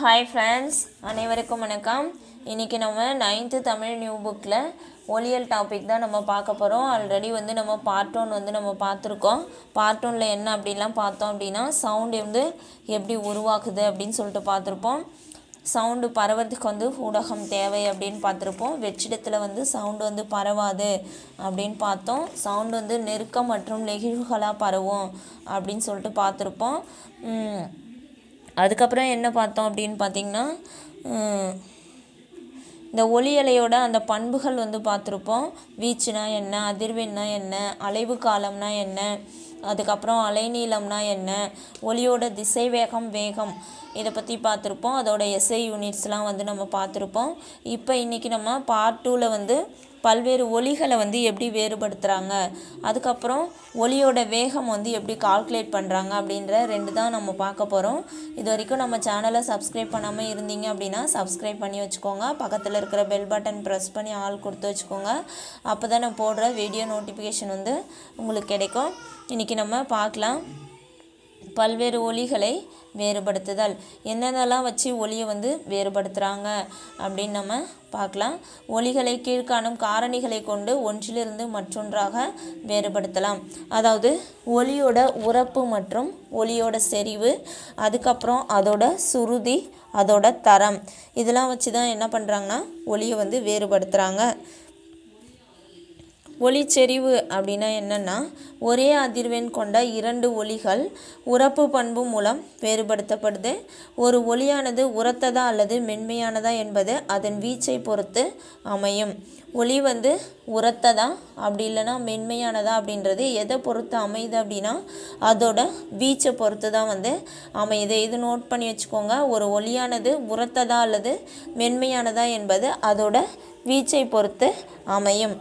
hi friends அனைவருக்கும் வணக்கம் இன்றைக்கி நம்ம நைன்த்து தமிழ் நியூ புக்கில் ஒலியல் டாபிக் தான் நம்ம பார்க்க போகிறோம் ஆல்ரெடி வந்து நம்ம பார்ட் ஒன் வந்து நம்ம பார்த்துருக்கோம் பார்ட் ஒனில் என்ன அப்படின்லாம் பார்த்தோம் அப்படின்னா சவுண்டு வந்து எப்படி உருவாக்குது அப்படின்னு சொல்லிட்டு பார்த்துருப்போம் சவுண்டு பரவறதுக்கு வந்து ஊடகம் தேவை அப்படின்னு பார்த்துருப்போம் வெற்றிடத்தில் வந்து சவுண்டு வந்து பரவாது அப்படின்னு பார்த்தோம் சவுண்டு வந்து நெருக்கம் மற்றும் நெகிழ்வுகளாக பரவும் அப்படின்னு சொல்லிட்டு பார்த்துருப்போம் அதுக்கப்புறம் என்ன பார்த்தோம் அப்படின்னு பார்த்திங்கன்னா இந்த ஒளி அலையோட அந்த பண்புகள் வந்து பார்த்துருப்போம் வீச்சுனா என்ன அதிர்வெண்ணா என்ன அலைவு காலம்னா என்ன அதுக்கப்புறம் அலைநீளம்னா என்ன ஒலியோட திசை வேகம் வேகம் இதை பற்றி பார்த்துருப்போம் அதோட எஸ்ஐ யூனிட்ஸ்லாம் வந்து நம்ம பார்த்துருப்போம் இப்போ இன்றைக்கி நம்ம பார்ட் டூவில் வந்து பல்வேறு ஒலிகளை வந்து எப்படி வேறுபடுத்துகிறாங்க அதுக்கப்புறம் ஒலியோட வேகம் வந்து எப்படி கால்குலேட் பண்ணுறாங்க அப்படின்ற ரெண்டு தான் நம்ம பார்க்க போகிறோம் இது வரைக்கும் நம்ம சேனலை சப்ஸ்கிரைப் பண்ணாமல் இருந்தீங்க அப்படின்னா சப்ஸ்கிரைப் பண்ணி வச்சுக்கோங்க பக்கத்தில் இருக்கிற பெல் பட்டன் ப்ரெஸ் பண்ணி ஆள் கொடுத்து வச்சுக்கோங்க அப்போ தான் நான் போடுற வீடியோ நோட்டிஃபிகேஷன் வந்து உங்களுக்கு கிடைக்கும் இன்றைக்கி நம்ம பார்க்கலாம் பல்வேறு ஒளிகளை வேறுபடுத்துதல் என்னென்னலாம் வச்சு ஒளியை வந்து வேறுபடுத்துகிறாங்க அப்படின்னு நம்ம பார்க்கலாம் ஒலிகளை கீழ்காணும் காரணிகளை கொண்டு ஒன்றிலிருந்து மற்றொன்றாக வேறுபடுத்தலாம் அதாவது ஒலியோட உறப்பு மற்றும் ஒலியோட செறிவு அதுக்கப்புறம் அதோட சுருதி அதோட தரம் இதெல்லாம் வச்சு தான் என்ன பண்ணுறாங்கன்னா ஒலியை வந்து வேறுபடுத்துகிறாங்க ஒளிச்செறிவு அப்படின்னா என்னென்னா ஒரே அதிர்வெண் கொண்ட இரண்டு ஒளிகள் உறப்பு பண்பு மூலம் வேறுபடுத்தப்படுது ஒரு ஒளியானது உரத்ததா அல்லது மென்மையானதா என்பது அதன் வீச்சை பொறுத்து அமையும் ஒளி வந்து உரத்ததா அப்படி இல்லைன்னா மென்மையானதா அப்படின்றது எதை பொறுத்து அமையுது அப்படின்னா அதோட வீச்சை பொறுத்து தான் வந்து அமையுது இது நோட் பண்ணி வச்சுக்கோங்க ஒரு ஒளியானது உரத்ததா அல்லது மென்மையானதா என்பது அதோட வீச்சை பொறுத்து அமையும்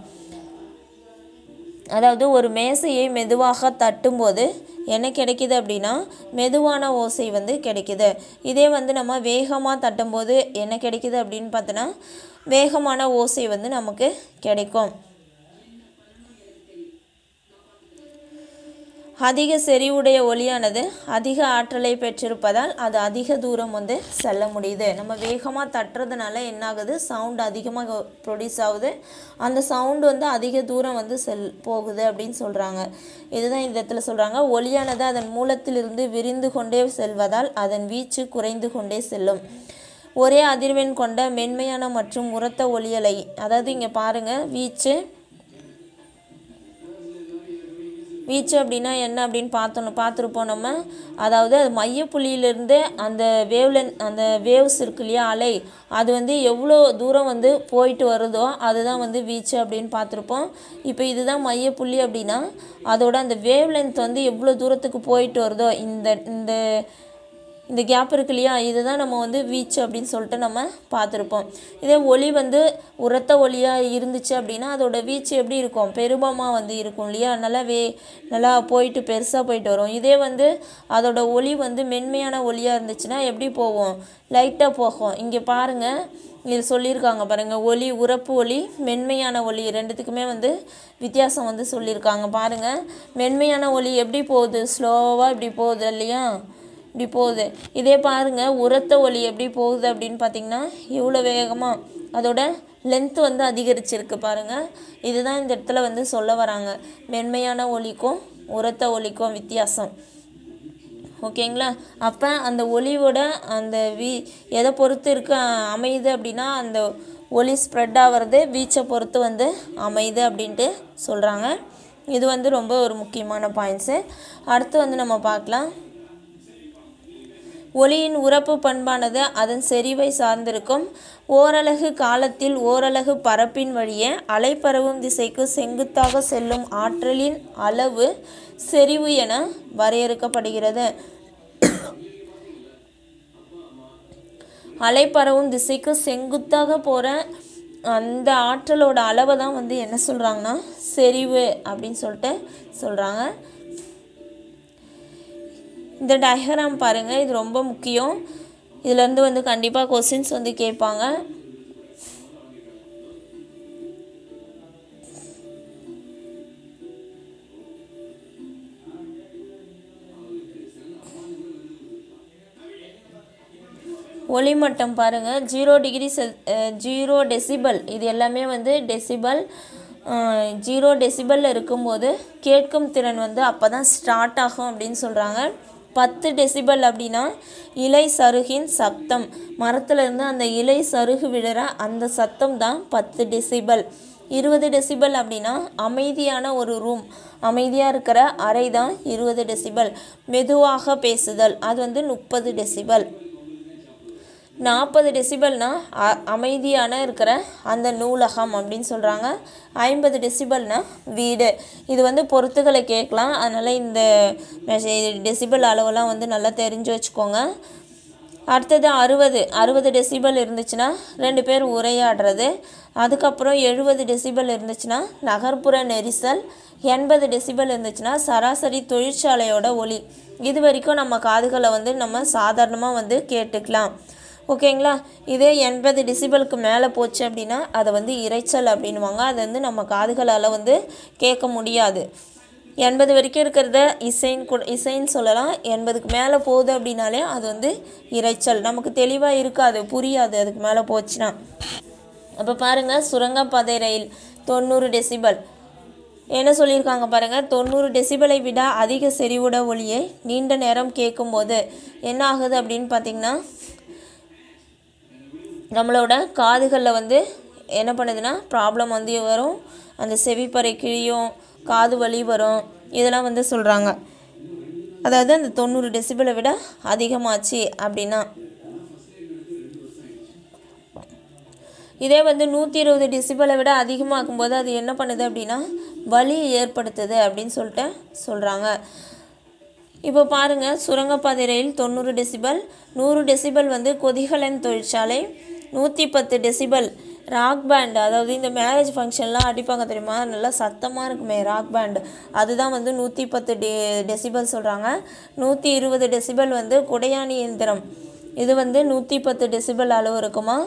அதாவது ஒரு மேசையை மெதுவாக தட்டும்போது என்ன கிடைக்கிது அப்படின்னா மெதுவான ஓசை வந்து கிடைக்கிது இதே வந்து நம்ம வேகமாக தட்டும்போது என்ன கிடைக்கிது அப்படின்னு பார்த்தோன்னா வேகமான ஓசை வந்து நமக்கு கிடைக்கும் அதிக செறிவுடைய ஒளியானது அதிக ஆற்றலை பெற்றிருப்பதால் அது அதிக தூரம் வந்து செல்ல முடியுது நம்ம வேகமாக தட்டுறதுனால என்னாகுது சவுண்ட் அதிகமாக ப்ரொடியூஸ் ஆகுது அந்த சவுண்டு வந்து அதிக தூரம் வந்து செல் போகுது அப்படின்னு சொல்கிறாங்க இதுதான் இந்த இடத்துல சொல்கிறாங்க ஒளியானது அதன் மூலத்திலிருந்து விரிந்து கொண்டே செல்வதால் அதன் வீச்சு குறைந்து கொண்டே செல்லும் ஒரே அதிர்வெண் கொண்ட மென்மையான மற்றும் உரத்த ஒளியலை அதாவது இங்கே பாருங்கள் வீச்சு வீச்சு அப்படின்னா என்ன அப்படின்னு பார்த்தோம் பார்த்துருப்போம் நம்ம அதாவது அது மையப்புள்ளியிலிருந்து அந்த வேவ்லென் அந்த வேவ்ஸ் இருக்கு இல்லையா அலை அது வந்து எவ்வளோ தூரம் வந்து போயிட்டு வருதோ அதுதான் வந்து வீச்சு அப்படின்னு பார்த்துருப்போம் இப்போ இதுதான் மையப்புள்ளி அப்படின்னா அதோட அந்த வேவ்லென்த் வந்து எவ்வளோ தூரத்துக்கு போயிட்டு வருதோ இந்த இந்த இந்த கேப் இருக்கு இல்லையா இதுதான் தான் நம்ம வந்து வீச்சு அப்படின்னு சொல்லிட்டு நம்ம பார்த்துருப்போம் இதே ஒளி வந்து உரத்த ஒளியாக இருந்துச்சு அப்படின்னா அதோட வீச்சு எப்படி இருக்கும் பெருபமாக வந்து இருக்கும் இல்லையா நல்லா வே நல்லா போயிட்டு பெருசாக போயிட்டு வரும் இதே வந்து அதோட ஒளி வந்து மென்மையான ஒளியாக இருந்துச்சுன்னா எப்படி போவோம் லைட்டாக போகும் இங்கே பாருங்கள் இது சொல்லியிருக்காங்க பாருங்கள் ஒளி உரப்பு ஒளி மென்மையான ஒளி ரெண்டுத்துக்குமே வந்து வித்தியாசம் வந்து சொல்லியிருக்காங்க பாருங்கள் மென்மையான ஒளி எப்படி போகுது ஸ்லோவாக இப்படி போகுது இல்லையா இப்படி போகுது இதே பாருங்கள் உரத்த ஒளி எப்படி போகுது அப்படின்னு பார்த்திங்கன்னா இவ்வளோ வேகமாக அதோட லென்த்து வந்து அதிகரிச்சிருக்கு பாருங்கள் இதுதான் இந்த இடத்துல வந்து சொல்ல வராங்க மென்மையான ஒலிக்கும் உரத்த ஒலிக்கும் வித்தியாசம் ஓகேங்களா அப்போ அந்த ஒளியோட அந்த வீ எதை பொறுத்து இருக்க அமையுது அப்படின்னா அந்த ஒளி ஸ்ப்ரெட் ஆகிறது வீச்சை பொறுத்து வந்து அமையுது அப்படின்ட்டு சொல்கிறாங்க இது வந்து ரொம்ப ஒரு முக்கியமான பாயிண்ட்ஸு அடுத்து வந்து நம்ம பார்க்கலாம் ஒளியின் உறப்பு பண்பானது அதன் செறிவை சார்ந்திருக்கும் ஓரலகு காலத்தில் ஓரலகு பரப்பின் வழியே அலைப்பரவும் திசைக்கு செங்குத்தாக செல்லும் ஆற்றலின் அளவு செறிவு என வரையறுக்கப்படுகிறது அலைப்பரவும் திசைக்கு செங்குத்தாக போகிற அந்த ஆற்றலோட அளவை தான் வந்து என்ன சொல்கிறாங்கன்னா செறிவு அப்படின்னு சொல்லிட்டு சொல்கிறாங்க இந்த டயக்ராம் பாருங்கள் இது ரொம்ப முக்கியம் இதுலேருந்து வந்து கண்டிப்பாக கொஸ்டின்ஸ் வந்து கேட்பாங்க ஒளிமட்டம் பாருங்கள் ஜீரோ டிகிரி செ ஜீரோ டெசிபல் இது எல்லாமே வந்து டெசிபல் ஜீரோ டெசிபலில் இருக்கும்போது கேட்கும் திறன் வந்து அப்போ தான் ஸ்டார்ட் ஆகும் அப்படின்னு சொல்கிறாங்க பத்து டெசிபல் அப்படின்னா இலை சருகின் சப்தம் மரத்துலேருந்து அந்த இலை சருகு விழுற அந்த சத்தம் தான் பத்து டெசிபல் இருபது டெசிபல் அப்படின்னா அமைதியான ஒரு ரூம் அமைதியாக இருக்கிற அறை தான் இருபது டெசிபல் மெதுவாக பேசுதல் அது வந்து முப்பது டெசிபல் நாற்பது டெசிபல்னால் அமைதியான இருக்கிற அந்த நூலகம் அப்படின்னு சொல்கிறாங்க ஐம்பது டெசிபல்னா வீடு இது வந்து பொறுத்துக்களை கேட்கலாம் அதனால் இந்த டெசிபல் அளவெல்லாம் வந்து நல்லா தெரிஞ்சு வச்சுக்கோங்க அடுத்தது அறுபது அறுபது டெசிபல் இருந்துச்சுன்னா ரெண்டு பேர் உரையாடுறது அதுக்கப்புறம் எழுபது டெசிபல் இருந்துச்சுன்னா நகர்ப்புற நெரிசல் எண்பது டெசிபல் இருந்துச்சுன்னா சராசரி தொழிற்சாலையோட ஒளி இது வரைக்கும் நம்ம காதுகளை வந்து நம்ம சாதாரணமாக வந்து கேட்டுக்கலாம் ஓகேங்களா இதே எண்பது டிசிபிளுக்கு மேலே போச்சு அப்படின்னா அதை வந்து இறைச்சல் அப்படின்வாங்க அது வந்து நம்ம காதுகளால் வந்து கேட்க முடியாது எண்பது வரைக்கும் இருக்கிறத இசைன்னு கூட இசைன்னு சொல்லலாம் எண்பதுக்கு மேலே போகுது அப்படின்னாலே அது வந்து இறைச்சல் நமக்கு தெளிவாக இருக்காது புரியாது அதுக்கு மேலே போச்சுன்னா அப்போ பாருங்கள் சுரங்கப்பாதை ரயில் தொண்ணூறு டெசிபல் என்ன சொல்லியிருக்காங்க பாருங்கள் தொண்ணூறு டெசிபலை விட அதிக செறிவுட ஒளியை நீண்ட நேரம் கேட்கும்போது என்ன ஆகுது அப்படின்னு பார்த்திங்கன்னா நம்மளோட காதுகளில் வந்து என்ன பண்ணுதுன்னா ப்ராப்ளம் வந்து வரும் அந்த செவிப்பறை கிழியும் காது வலி வரும் இதெல்லாம் வந்து சொல்கிறாங்க அதாவது அந்த தொண்ணூறு டெசிபிளை விட அதிகமாச்சு அப்படின்னா இதே வந்து நூற்றி இருபது டெசிபிளை விட அதிகமாகும் போது அது என்ன பண்ணுது அப்படின்னா வலி ஏற்படுத்துது அப்படின்னு சொல்லிட்டு சொல்கிறாங்க இப்போ பாருங்கள் சுரங்கப்பாதை ரயில் தொண்ணூறு டெசிபல் நூறு டெசிபல் வந்து கொதிகலன் தொழிற்சாலை நூற்றி பத்து டெசிபல் ராக் பேண்டு அதாவது இந்த மேரேஜ் ஃபங்க்ஷன்லாம் அடிப்பாங்க தெரியுமா நல்லா சத்தமாக இருக்குமே ராக் பேண்டு அதுதான் வந்து நூற்றி பத்து டெ டெசிபல் சொல்கிறாங்க நூற்றி இருபது டெசிபல் வந்து குடையாணி இயந்திரம் இது வந்து நூற்றி பத்து டெசிபல் அளவு இருக்குமா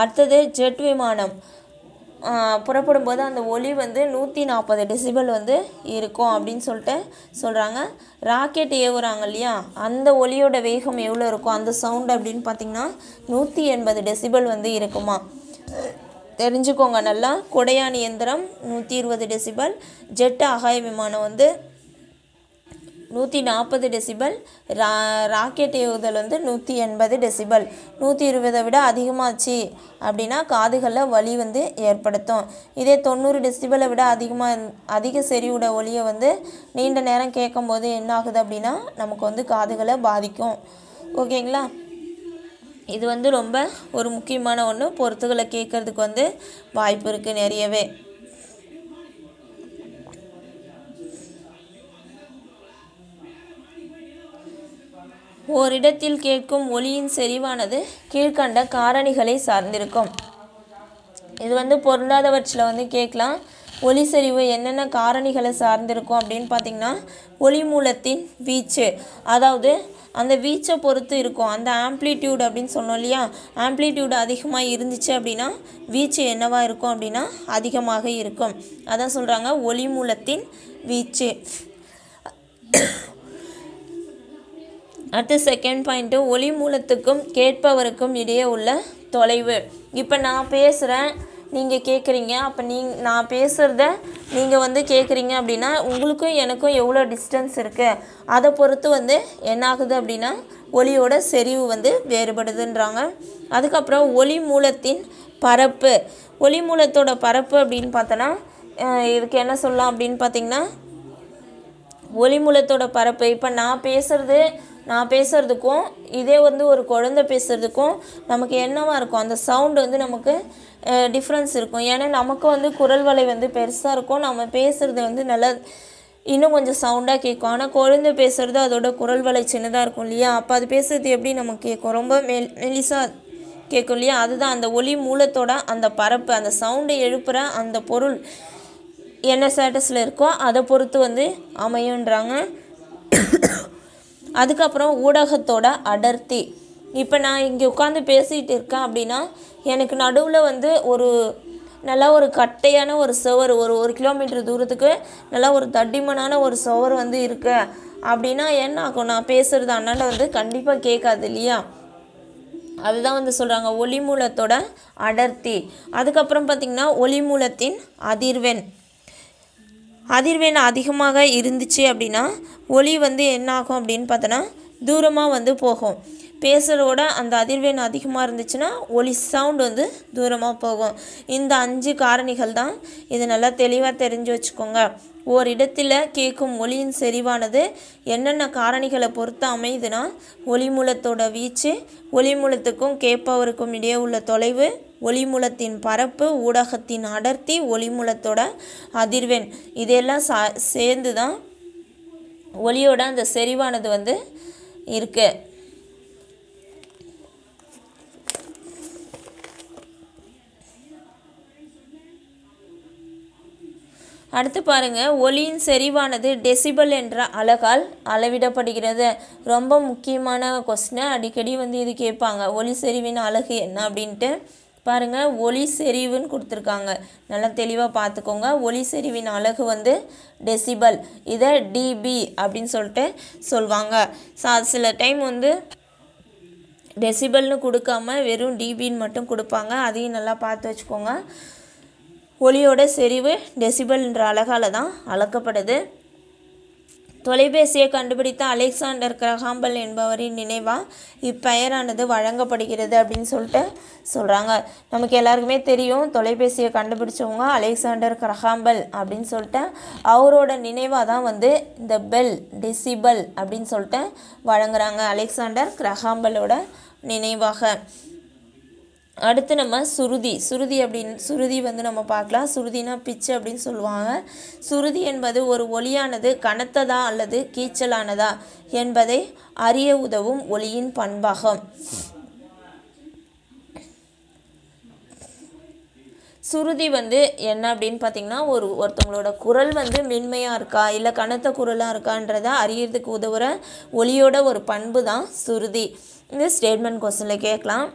அடுத்தது ஜெட் விமானம் புறப்படும் போது அந்த ஒலி வந்து நூற்றி நாற்பது டெசிபல் வந்து இருக்கும் அப்படின்னு சொல்லிட்டு சொல்கிறாங்க ராக்கெட் ஏவுறாங்க இல்லையா அந்த ஒலியோட வேகம் எவ்வளோ இருக்கும் அந்த சவுண்ட் அப்படின்னு பார்த்திங்கன்னா நூற்றி எண்பது டெசிபல் வந்து இருக்குமா தெரிஞ்சுக்கோங்க நல்லா கொடையான் இயந்திரம் நூற்றி இருபது டெசிபல் ஜெட் அகாய விமானம் வந்து நூற்றி நாற்பது டெசிபல் ரா ராக்கெட் ஏவுதல் வந்து நூற்றி எண்பது டெசிபல் நூற்றி இருபதை விட அதிகமாச்சு அப்படின்னா காதுகளில் வலி வந்து ஏற்படுத்தும் இதே தொண்ணூறு டெசிபலை விட அதிகமாக அதிக செறிவுட ஒலியை வந்து நீண்ட நேரம் கேட்கும்போது என்ன ஆகுது அப்படின்னா நமக்கு வந்து காதுகளை பாதிக்கும் ஓகேங்களா இது வந்து ரொம்ப ஒரு முக்கியமான ஒன்று பொறுத்துகளை கேட்குறதுக்கு வந்து வாய்ப்பு இருக்குது நிறையவே ஓரிடத்தில் கேட்கும் ஒளியின் செறிவானது கீழ்கண்ட காரணிகளை சார்ந்திருக்கும் இது வந்து பொருந்தாதவற்றில் வந்து கேட்கலாம் ஒலி செறிவு என்னென்ன காரணிகளை சார்ந்திருக்கும் அப்படின்னு பார்த்திங்கன்னா ஒளி மூலத்தின் வீச்சு அதாவது அந்த வீச்சை பொறுத்து இருக்கும் அந்த ஆம்ப்ளிடியூட் அப்படின்னு சொன்னோம் இல்லையா ஆம்ப்ளிடியூட் அதிகமாக இருந்துச்சு அப்படின்னா வீச்சு என்னவாக இருக்கும் அப்படின்னா அதிகமாக இருக்கும் அதான் சொல்கிறாங்க ஒளி மூலத்தின் வீச்சு அடுத்து செகண்ட் பாயிண்ட்டு ஒளி மூலத்துக்கும் கேட்பவருக்கும் இடையே உள்ள தொலைவு இப்போ நான் பேசுகிறேன் நீங்கள் கேட்குறீங்க அப்போ நீ நான் பேசுகிறத நீங்கள் வந்து கேட்குறீங்க அப்படின்னா உங்களுக்கும் எனக்கும் எவ்வளோ டிஸ்டன்ஸ் இருக்குது அதை பொறுத்து வந்து என்னாகுது அப்படின்னா ஒளியோட செறிவு வந்து வேறுபடுதுன்றாங்க அதுக்கப்புறம் ஒளி மூலத்தின் பரப்பு ஒளி மூலத்தோட பரப்பு அப்படின்னு பார்த்தோன்னா இதுக்கு என்ன சொல்லலாம் அப்படின்னு பார்த்தீங்கன்னா ஒளி மூலத்தோட பரப்பு இப்போ நான் பேசுகிறது நான் பேசுகிறதுக்கும் இதே வந்து ஒரு குழந்த பேசுகிறதுக்கும் நமக்கு என்னவாக இருக்கும் அந்த சவுண்டு வந்து நமக்கு டிஃப்ரென்ஸ் இருக்கும் ஏன்னா நமக்கு வந்து குரல் வலை வந்து பெருசாக இருக்கும் நம்ம பேசுகிறது வந்து நல்லா இன்னும் கொஞ்சம் சவுண்டாக கேட்கும் ஆனால் குழந்தை பேசுகிறது அதோட குரல் வலை சின்னதாக இருக்கும் இல்லையா அப்போ அது பேசுகிறது எப்படி நம்ம கேட்கும் ரொம்ப மெல் மெலிசாக கேட்கும் இல்லையா அதுதான் அந்த ஒளி மூலத்தோட அந்த பரப்பு அந்த சவுண்டை எழுப்புகிற அந்த பொருள் என்ன ஸ்டேட்டஸில் இருக்கோ அதை பொறுத்து வந்து அமையுன்றாங்க அதுக்கப்புறம் ஊடகத்தோட அடர்த்தி இப்போ நான் இங்கே உட்காந்து பேசிகிட்டு இருக்கேன் அப்படின்னா எனக்கு நடுவில் வந்து ஒரு நல்லா ஒரு கட்டையான ஒரு சுவர் ஒரு ஒரு கிலோமீட்டர் தூரத்துக்கு நல்லா ஒரு தடிமனான ஒரு சுவர் வந்து இருக்கு அப்படின்னா என்ன ஆகும் நான் பேசுகிறது அதனால் வந்து கண்டிப்பாக கேட்காது இல்லையா அதுதான் வந்து சொல்கிறாங்க ஒளி மூலத்தோட அடர்த்தி அதுக்கப்புறம் பார்த்திங்கன்னா ஒளி மூலத்தின் அதிர்வெண் அதிர்வெண் அதிகமாக இருந்துச்சு அப்படின்னா ஒளி வந்து என்ன ஆகும் அப்படின்னு பார்த்தோன்னா தூரமாக வந்து போகும் பேசுகிறோட அந்த அதிர்வெண் அதிகமாக இருந்துச்சுன்னா ஒளி சவுண்ட் வந்து தூரமாக போகும் இந்த அஞ்சு காரணிகள் தான் இது நல்லா தெளிவாக தெரிஞ்சு வச்சுக்கோங்க ஓரிடத்தில் கேட்கும் ஒளியின் செறிவானது என்னென்ன காரணிகளை பொறுத்து அமையுதுன்னா மூலத்தோட வீச்சு ஒளி மூலத்துக்கும் கேட்பவருக்கும் இடையே உள்ள தொலைவு ஒளிமூலத்தின் பரப்பு ஊடகத்தின் அடர்த்தி ஒளிமூலத்தோட அதிர்வெண் இதெல்லாம் சா சேர்ந்து தான் ஒளியோட அந்த செறிவானது வந்து இருக்கு அடுத்து பாருங்கள் ஒலியின் செறிவானது டெசிபல் என்ற அழகால் அளவிடப்படுகிறது ரொம்ப முக்கியமான கொஸ்டின் அடிக்கடி வந்து இது கேட்பாங்க ஒலி செறிவின் அழகு என்ன அப்படின்ட்டு பாருங்கள் ஒளி செறிவுன்னு கொடுத்துருக்காங்க நல்லா தெளிவாக பார்த்துக்கோங்க ஒளி செறிவின் அழகு வந்து டெசிபல் இதை டிபி அப்படின்னு சொல்லிட்டு சொல்லுவாங்க ஸோ சில டைம் வந்து டெசிபல்னு கொடுக்காம வெறும் டிபின்னு மட்டும் கொடுப்பாங்க அதையும் நல்லா பார்த்து வச்சுக்கோங்க ஒளியோட செறிவு டெசிபல்ன்ற அழகால் தான் அளக்கப்படுது தொலைபேசியை கண்டுபிடித்த அலெக்சாண்டர் கிரகாம்பல் என்பவரின் நினைவாக இப்பெயரானது வழங்கப்படுகிறது அப்படின்னு சொல்லிட்டு சொல்கிறாங்க நமக்கு எல்லாருக்குமே தெரியும் தொலைபேசியை கண்டுபிடிச்சவங்க அலெக்சாண்டர் கிரகாம்பல் அப்படின்னு சொல்லிட்டு அவரோட நினைவாக தான் வந்து இந்த பெல் டிசிபல் அப்படின்னு சொல்லிட்டு வழங்குறாங்க அலெக்சாண்டர் கிரகாம்பலோட நினைவாக அடுத்து நம்ம சுருதி சுருதி அப்படின்னு சுருதி வந்து நம்ம பார்க்கலாம் சுருதினா பிச்சு அப்படின்னு சொல்லுவாங்க சுருதி என்பது ஒரு ஒளியானது கனத்ததா அல்லது கீச்சலானதா என்பதை அறிய உதவும் ஒளியின் பண்பாகும் சுருதி வந்து என்ன அப்படின்னு பார்த்தீங்கன்னா ஒரு ஒருத்தவங்களோட குரல் வந்து மென்மையாக இருக்கா இல்லை கனத்த குரலாக இருக்கான்றதை அறியறதுக்கு உதவுற ஒளியோட ஒரு பண்பு தான் சுருதி இந்த ஸ்டேட்மெண்ட் கொஸ்டினில் கேட்கலாம்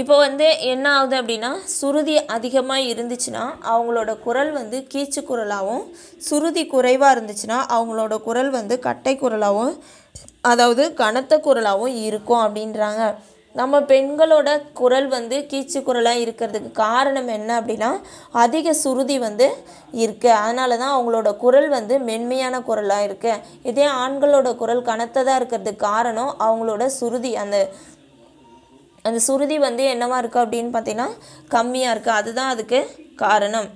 இப்போ வந்து என்ன ஆகுது அப்படின்னா சுருதி அதிகமாக இருந்துச்சுன்னா அவங்களோட குரல் வந்து கீச்சு குரலாகவும் சுருதி குறைவாக இருந்துச்சுன்னா அவங்களோட குரல் வந்து கட்டை குரலாகவும் அதாவது கனத்த குரலாகவும் இருக்கும் அப்படின்றாங்க நம்ம பெண்களோட குரல் வந்து கீச்சு குரலாக இருக்கிறதுக்கு காரணம் என்ன அப்படின்னா அதிக சுருதி வந்து இருக்குது அதனால தான் அவங்களோட குரல் வந்து மென்மையான குரலாக இருக்குது இதே ஆண்களோட குரல் கனத்ததாக இருக்கிறதுக்கு காரணம் அவங்களோட சுருதி அந்த அந்த சுருதி வந்து என்னவாக இருக்குது அப்படின்னு பார்த்தீங்கன்னா கம்மியாக இருக்குது அதுதான் அதுக்கு காரணம்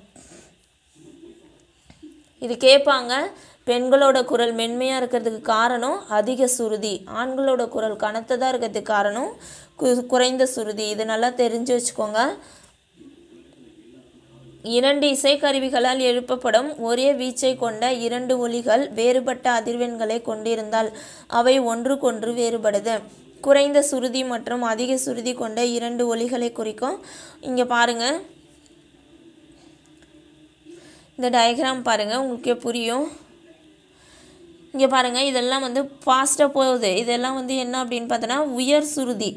இது கேட்பாங்க பெண்களோட குரல் மென்மையாக இருக்கிறதுக்கு காரணம் அதிக சுருதி ஆண்களோட குரல் கனத்ததாக இருக்கிறதுக்கு காரணம் குறைந்த சுருதி இது நல்லா தெரிஞ்சு வச்சுக்கோங்க இரண்டு இசைக்கருவிகளால் எழுப்பப்படும் ஒரே வீச்சை கொண்ட இரண்டு ஒலிகள் வேறுபட்ட அதிர்வெண்களை கொண்டிருந்தால் அவை ஒன்றுக்கொன்று வேறுபடுது குறைந்த சுருதி மற்றும் அதிக சுருதி கொண்ட இரண்டு ஒலிகளை குறிக்கும் இங்கே பாருங்கள் இந்த டயக்ராம் பாருங்கள் உங்களுக்கே புரியும் இங்கே பாருங்கள் இதெல்லாம் வந்து ஃபாஸ்ட்டாக போகுது இதெல்லாம் வந்து என்ன அப்படின்னு பார்த்தோன்னா உயர் சுருதி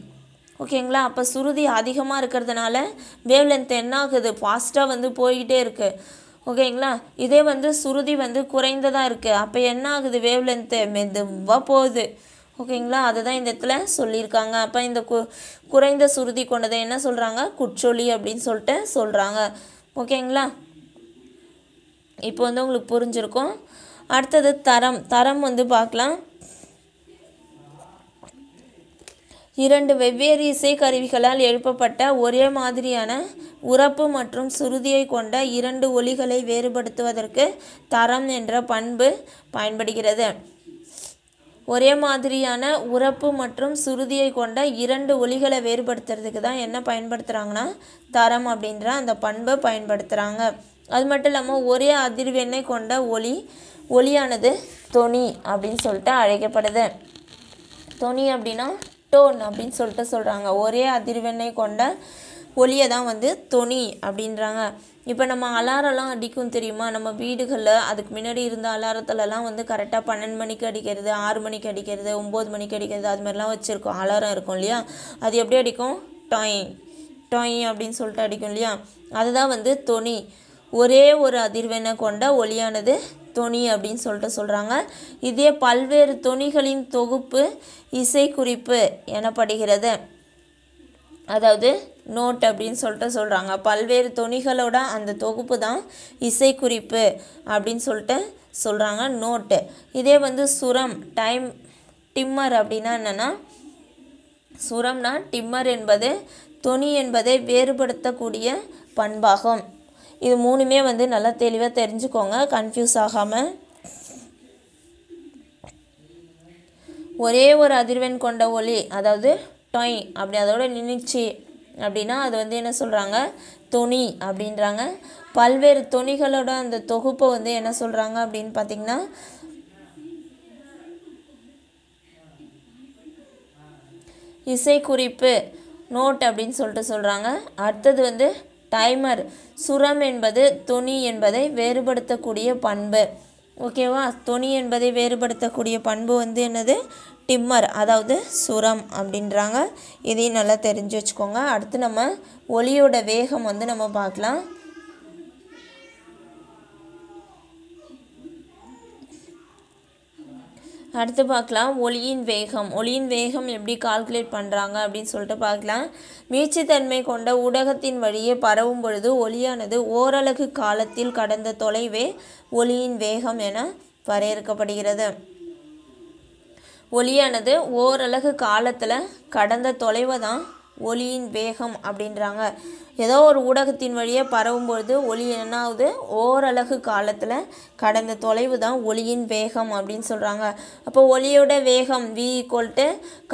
ஓகேங்களா அப்போ சுருதி அதிகமாக இருக்கிறதுனால வேவ் லென்த் என்ன ஆகுது ஃபாஸ்ட்டாக வந்து போய்கிட்டே இருக்குது ஓகேங்களா இதே வந்து சுருதி வந்து குறைந்ததாக இருக்குது அப்போ என்ன ஆகுது வேவ் லென்த்து மெதுவாக போகுது ஓகேங்களா அதுதான் இந்த இடத்துல சொல்லியிருக்காங்க அப்போ இந்த கு குறைந்த சுருதி கொண்டதை என்ன சொல்கிறாங்க குற்றொலி அப்படின்னு சொல்லிட்டு சொல்கிறாங்க ஓகேங்களா இப்போ வந்து உங்களுக்கு புரிஞ்சிருக்கும் அடுத்தது தரம் தரம் வந்து பார்க்கலாம் இரண்டு வெவ்வேறு இசைக்கருவிகளால் எழுப்பப்பட்ட ஒரே மாதிரியான உறப்பு மற்றும் சுருதியை கொண்ட இரண்டு ஒலிகளை வேறுபடுத்துவதற்கு தரம் என்ற பண்பு பயன்படுகிறது ஒரே மாதிரியான உறப்பு மற்றும் சுருதியை கொண்ட இரண்டு ஒலிகளை வேறுபடுத்துறதுக்கு தான் என்ன பயன்படுத்துகிறாங்கன்னா தரம் அப்படின்ற அந்த பண்பை பயன்படுத்துகிறாங்க அது மட்டும் இல்லாமல் ஒரே அதிர்வெண்ணை கொண்ட ஒலி ஒலியானது தொனி அப்படின்னு சொல்லிட்டு அழைக்கப்படுது தொனி அப்படின்னா டோன் அப்படின்னு சொல்லிட்டு சொல்கிறாங்க ஒரே அதிர்வெண்ணை கொண்ட ஒலியை தான் வந்து தொனி அப்படின்றாங்க இப்போ நம்ம அலாரம்லாம் அடிக்கும் தெரியுமா நம்ம வீடுகளில் அதுக்கு முன்னாடி இருந்த அலாரத்துலலாம் வந்து கரெக்டாக பன்னெண்டு மணிக்கு அடிக்கிறது ஆறு மணிக்கு அடிக்கிறது ஒம்பது மணிக்கு அடிக்கிறது அது மாதிரிலாம் வச்சுருக்கோம் அலாரம் இருக்கும் இல்லையா அது எப்படி அடிக்கும் டாயிங் டாயிங் அப்படின்னு சொல்லிட்டு அடிக்கும் இல்லையா அதுதான் வந்து தொனி ஒரே ஒரு அதிர்வெண்ணை கொண்ட ஒலியானது தொனி அப்படின்னு சொல்லிட்டு சொல்கிறாங்க இதே பல்வேறு தொனிகளின் தொகுப்பு இசைக்குறிப்பு எனப்படுகிறது அதாவது நோட் அப்படின்னு சொல்லிட்டு சொல்கிறாங்க பல்வேறு துணிகளோட அந்த தொகுப்பு தான் இசைக்குறிப்பு அப்படின்னு சொல்லிட்டு சொல்கிறாங்க நோட்டு இதே வந்து சுரம் டைம் டிம்மர் அப்படின்னா என்னென்னா சுரம்னா டிம்மர் என்பது துணி என்பதை வேறுபடுத்தக்கூடிய பண்பாகும் இது மூணுமே வந்து நல்லா தெளிவாக தெரிஞ்சுக்கோங்க கன்ஃபியூஸ் ஆகாமல் ஒரே ஒரு அதிர்வெண் கொண்ட ஒளி அதாவது டொய் அப்படி அதோட நினைச்சு அப்படின்னா அது வந்து என்ன சொல்கிறாங்க துணி அப்படின்றாங்க பல்வேறு துணிகளோட அந்த தொகுப்பை வந்து என்ன சொல்கிறாங்க அப்படின்னு பார்த்திங்கன்னா இசைக்குறிப்பு நோட் அப்படின்னு சொல்லிட்டு சொல்கிறாங்க அடுத்தது வந்து டைமர் சுரம் என்பது துணி என்பதை வேறுபடுத்தக்கூடிய பண்பு ஓகேவா துணி என்பதை வேறுபடுத்தக்கூடிய பண்பு வந்து என்னது டிம்மர் அதாவது சுரம் அப்படின்றாங்க இதையும் நல்லா தெரிஞ்சு வச்சுக்கோங்க அடுத்து நம்ம ஒலியோட வேகம் வந்து நம்ம பார்க்கலாம் அடுத்து பார்க்கலாம் ஒளியின் வேகம் ஒளியின் வேகம் எப்படி கால்குலேட் பண்ணுறாங்க அப்படின்னு சொல்லிட்டு பார்க்கலாம் மீச்சுத்தன்மை கொண்ட ஊடகத்தின் வழியே பரவும் பொழுது ஒளியானது ஓரலகு காலத்தில் கடந்த தொலைவே ஒளியின் வேகம் என வரையறுக்கப்படுகிறது ஒளியானது ஓரலகு காலத்தில் கடந்த தொலைவை தான் ஒளியின் வேகம் அப்படின்றாங்க ஏதோ ஒரு ஊடகத்தின் வழியாக பரவும்பொழுது ஒளி என்னாவது ஓரலகு காலத்தில் கடந்த தொலைவு தான் ஒளியின் வேகம் அப்படின்னு சொல்கிறாங்க அப்போ ஒளியோட வேகம் வி ஈக்குவல்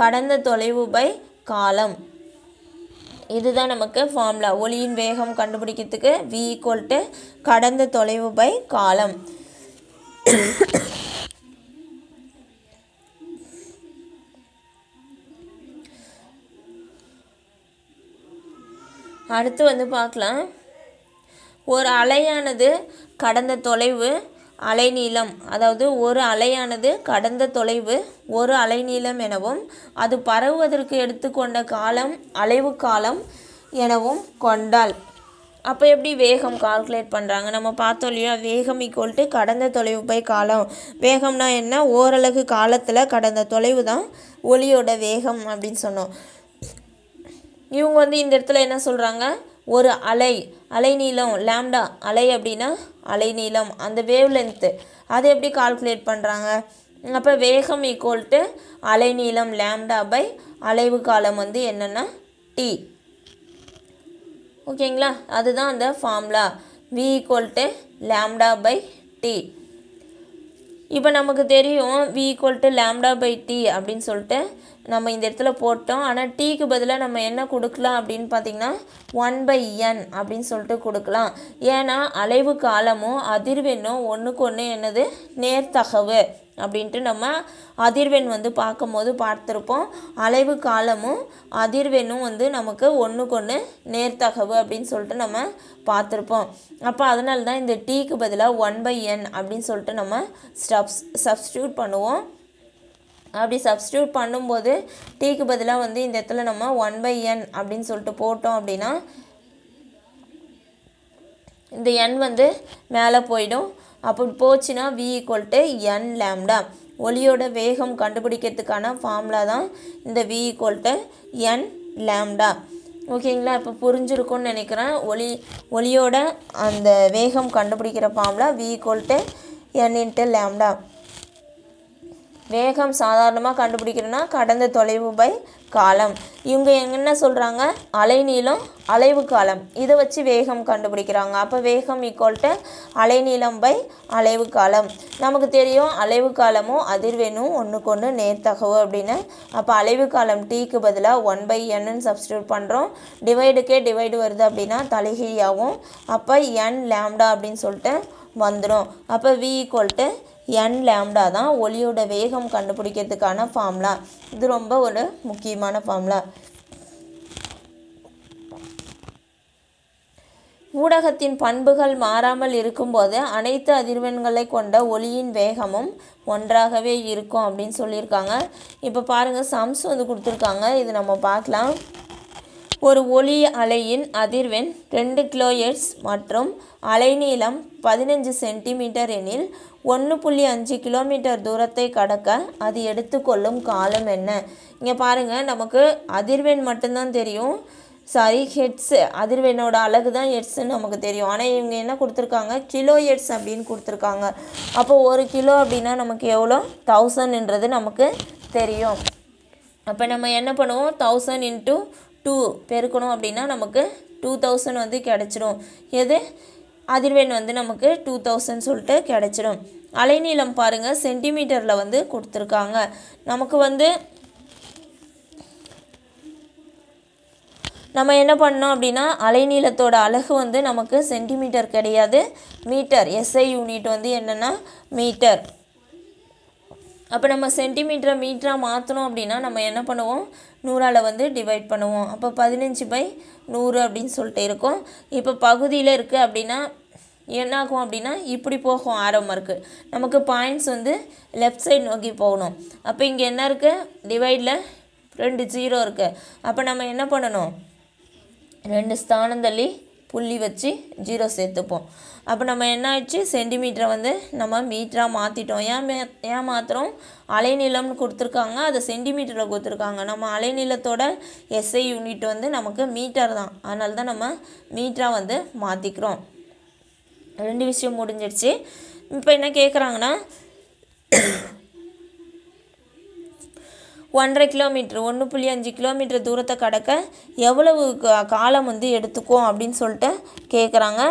கடந்த தொலைவு பை காலம் இதுதான் நமக்கு ஃபார்முலா ஒளியின் வேகம் கண்டுபிடிக்கிறதுக்கு வி ஈக்குவல் கடந்த தொலைவு பை காலம் அடுத்து வந்து பார்க்கலாம் ஒரு அலையானது கடந்த தொலைவு அலைநீளம் அதாவது ஒரு அலையானது கடந்த தொலைவு ஒரு அலைநீளம் எனவும் அது பரவுவதற்கு எடுத்துக்கொண்ட காலம் அலைவு காலம் எனவும் கொண்டால் அப்போ எப்படி வேகம் கால்குலேட் பண்ணுறாங்க நம்ம பார்த்தோம் இல்லையா வேகம் ஈக்குவல் கடந்த தொலைவு பை காலம் வேகம்னா என்ன ஓரளவு காலத்தில் கடந்த தொலைவு தான் ஒளியோட வேகம் அப்படின்னு சொன்னோம் இவங்க வந்து இந்த இடத்துல என்ன சொல்கிறாங்க ஒரு அலை அலைநீளம் லேம்டா அலை அப்படின்னா அலைநீளம் அந்த வேவ் லென்த்து அதை எப்படி கால்குலேட் பண்ணுறாங்க அப்போ வேகம் ஈக்குவல் டு அலைநீளம் லேம்டா பை அலைவு காலம் வந்து என்னென்னா டி ஓகேங்களா அதுதான் அந்த formula V equal to lambda by T இப்போ நமக்கு தெரியும் V equal to lambda by T அப்படின்னு சொல்லிட்டு நம்ம இந்த இடத்துல போட்டோம் ஆனால் டீக்கு பதிலாக நம்ம என்ன கொடுக்கலாம் அப்படின்னு பார்த்திங்கன்னா ஒன் பை என் அப்படின்னு சொல்லிட்டு கொடுக்கலாம் ஏன்னா அலைவு காலமும் அதிர்வெண்ணும் ஒன்றுக்கு ஒன்று என்னது நேர்த்தகவு அப்படின்ட்டு நம்ம அதிர்வெண் வந்து பார்க்கும்போது பார்த்துருப்போம் அலைவு காலமும் அதிர்வெண்ணும் வந்து நமக்கு ஒன்றுக்கு ஒன்று நேர்த்தகவு அப்படின்னு சொல்லிட்டு நம்ம பார்த்துருப்போம் அப்போ அதனால தான் இந்த டீக்கு பதிலாக ஒன் பை என் அப்படின்னு சொல்லிட்டு நம்ம ஸ்டப்ஸ் சப்ஸ்டியூட் பண்ணுவோம் அப்படி சப்ஸ்டியூட் பண்ணும்போது டீக்கு பதிலாக வந்து இந்த இடத்துல நம்ம ஒன் பை என் அப்படின்னு சொல்லிட்டு போட்டோம் அப்படின்னா இந்த என் வந்து மேலே போயிடும் அப்படி போச்சுன்னா V equal to N lambda ஒளியோட வேகம் கண்டுபிடிக்கிறதுக்கான ஃபார்முலா தான் இந்த V equal to N lambda ஓகேங்களா இப்போ புரிஞ்சிருக்கும்னு நினைக்கிறேன் ஒளி ஒளியோட அந்த வேகம் கண்டுபிடிக்கிற formula V equal to N into lambda வேகம் சாதாரணமாக கண்டுபிடிக்கிறோன்னா கடந்த தொலைவு பை காலம் இவங்க என்ன சொல்கிறாங்க அலைநீளம் அலைவு காலம் இதை வச்சு வேகம் கண்டுபிடிக்கிறாங்க அப்போ வேகம் ஈக்குவல்ட்டு அலைநீளம் பை அலைவு காலம் நமக்கு தெரியும் அலைவு காலமும் அதிர்வெனும் ஒன்றுக்கு ஒன்று நேர்த்தகவு அப்படின்னு அப்போ அலைவு காலம் டீக்கு பதிலாக ஒன் பை என்னு சப்ஸ்டியூட் பண்ணுறோம் டிவைடுக்கே டிவைடு வருது அப்படின்னா தலைகீழியாகும் அப்போ என் லேம்டா அப்படின்னு சொல்லிட்டு வந்துடும் அப்போ வி ஈக்குவல்ட்டு என் லேம்டா தான் ஒளியோட வேகம் கண்டுபிடிக்கிறதுக்கான ஃபார்ம்லா இது ரொம்ப ஒரு முக்கியமான ஃபார்ம்லா ஊடகத்தின் பண்புகள் மாறாமல் இருக்கும்போது அனைத்து அதிர்வெண்களை கொண்ட ஒளியின் வேகமும் ஒன்றாகவே இருக்கும் அப்படின்னு சொல்லியிருக்காங்க இப்போ பாருங்கள் சம்ஸ் வந்து கொடுத்துருக்காங்க இது நம்ம பார்க்கலாம் ஒரு ஒளி அலையின் அதிர்வெண் ரெண்டு கிலோயர்ஸ் மற்றும் அலைநீளம் பதினஞ்சு சென்டிமீட்டர் எனில் ஒன்று புள்ளி அஞ்சு கிலோமீட்டர் தூரத்தை கடக்க அது எடுத்துக்கொள்ளும் காலம் என்ன இங்கே பாருங்கள் நமக்கு அதிர்வெண் மட்டும்தான் தெரியும் சாரி ஹெட்ஸு அதிர்வெண்ணோட அழகு தான் ஹெட்ஸுன்னு நமக்கு தெரியும் ஆனால் இவங்க என்ன கொடுத்துருக்காங்க கிலோ ஹெட்ஸ் அப்படின்னு கொடுத்துருக்காங்க அப்போது ஒரு கிலோ அப்படின்னா நமக்கு எவ்வளோ தௌசண்ட்ன்றது நமக்கு தெரியும் அப்போ நம்ம என்ன பண்ணுவோம் தௌசண்ட் இன்ட்டு டூ பெருக்கணும் அப்படின்னா நமக்கு டூ தௌசண்ட் வந்து கிடச்சிடும் எது அதிர்வெண் வந்து நமக்கு டூ தௌசண்ட் சொல்லிட்டு கிடச்சிடும் அலைநீளம் பாருங்கள் சென்டிமீட்டரில் வந்து கொடுத்துருக்காங்க நமக்கு வந்து நம்ம என்ன பண்ணோம் அப்படின்னா அலைநீளத்தோட அழகு வந்து நமக்கு சென்டிமீட்டர் கிடையாது மீட்டர் எஸ்ஐ யூனிட் வந்து என்னென்னா மீட்டர் அப்போ நம்ம சென்டிமீட்டரை மீட்டராக மாற்றணும் அப்படின்னா நம்ம என்ன பண்ணுவோம் நூறால் வந்து டிவைட் பண்ணுவோம் அப்போ பதினஞ்சு பை நூறு அப்படின்னு சொல்லிட்டு இருக்கும் இப்போ பகுதியில் இருக்குது அப்படின்னா என்னாகும் அப்படின்னா இப்படி போகும் ஆரோ மார்க்கு நமக்கு பாயிண்ட்ஸ் வந்து லெஃப்ட் சைடு நோக்கி போகணும் அப்போ இங்கே என்ன இருக்குது டிவைடில் ரெண்டு ஜீரோ இருக்குது அப்போ நம்ம என்ன பண்ணணும் ரெண்டு ஸ்தானம் தள்ளி புள்ளி வச்சு ஜீரோ சேர்த்துப்போம் அப்போ நம்ம என்ன ஆயிடுச்சு சென்டிமீட்டரை வந்து நம்ம மீட்டராக மாற்றிட்டோம் ஏன் மே ஏன் மாத்திரம் அலைநீளம்னு கொடுத்துருக்காங்க அதை சென்டிமீட்டரில் கொடுத்துருக்காங்க நம்ம அலைநீளத்தோட எஸ்ஐ யூனிட் வந்து நமக்கு மீட்டர் தான் அதனால தான் நம்ம மீட்டராக வந்து மாற்றிக்கிறோம் ரெண்டு விஷயம் முடிஞ்சிடுச்சு இப்போ என்ன கேட்குறாங்கன்னா ஒன்றரை கிலோமீட்டர் ஒன்று புள்ளி அஞ்சு கிலோமீட்டர் தூரத்தை கடக்க எவ்வளவு காலம் வந்து எடுத்துக்கும் அப்படின்னு சொல்லிட்டு கேட்குறாங்க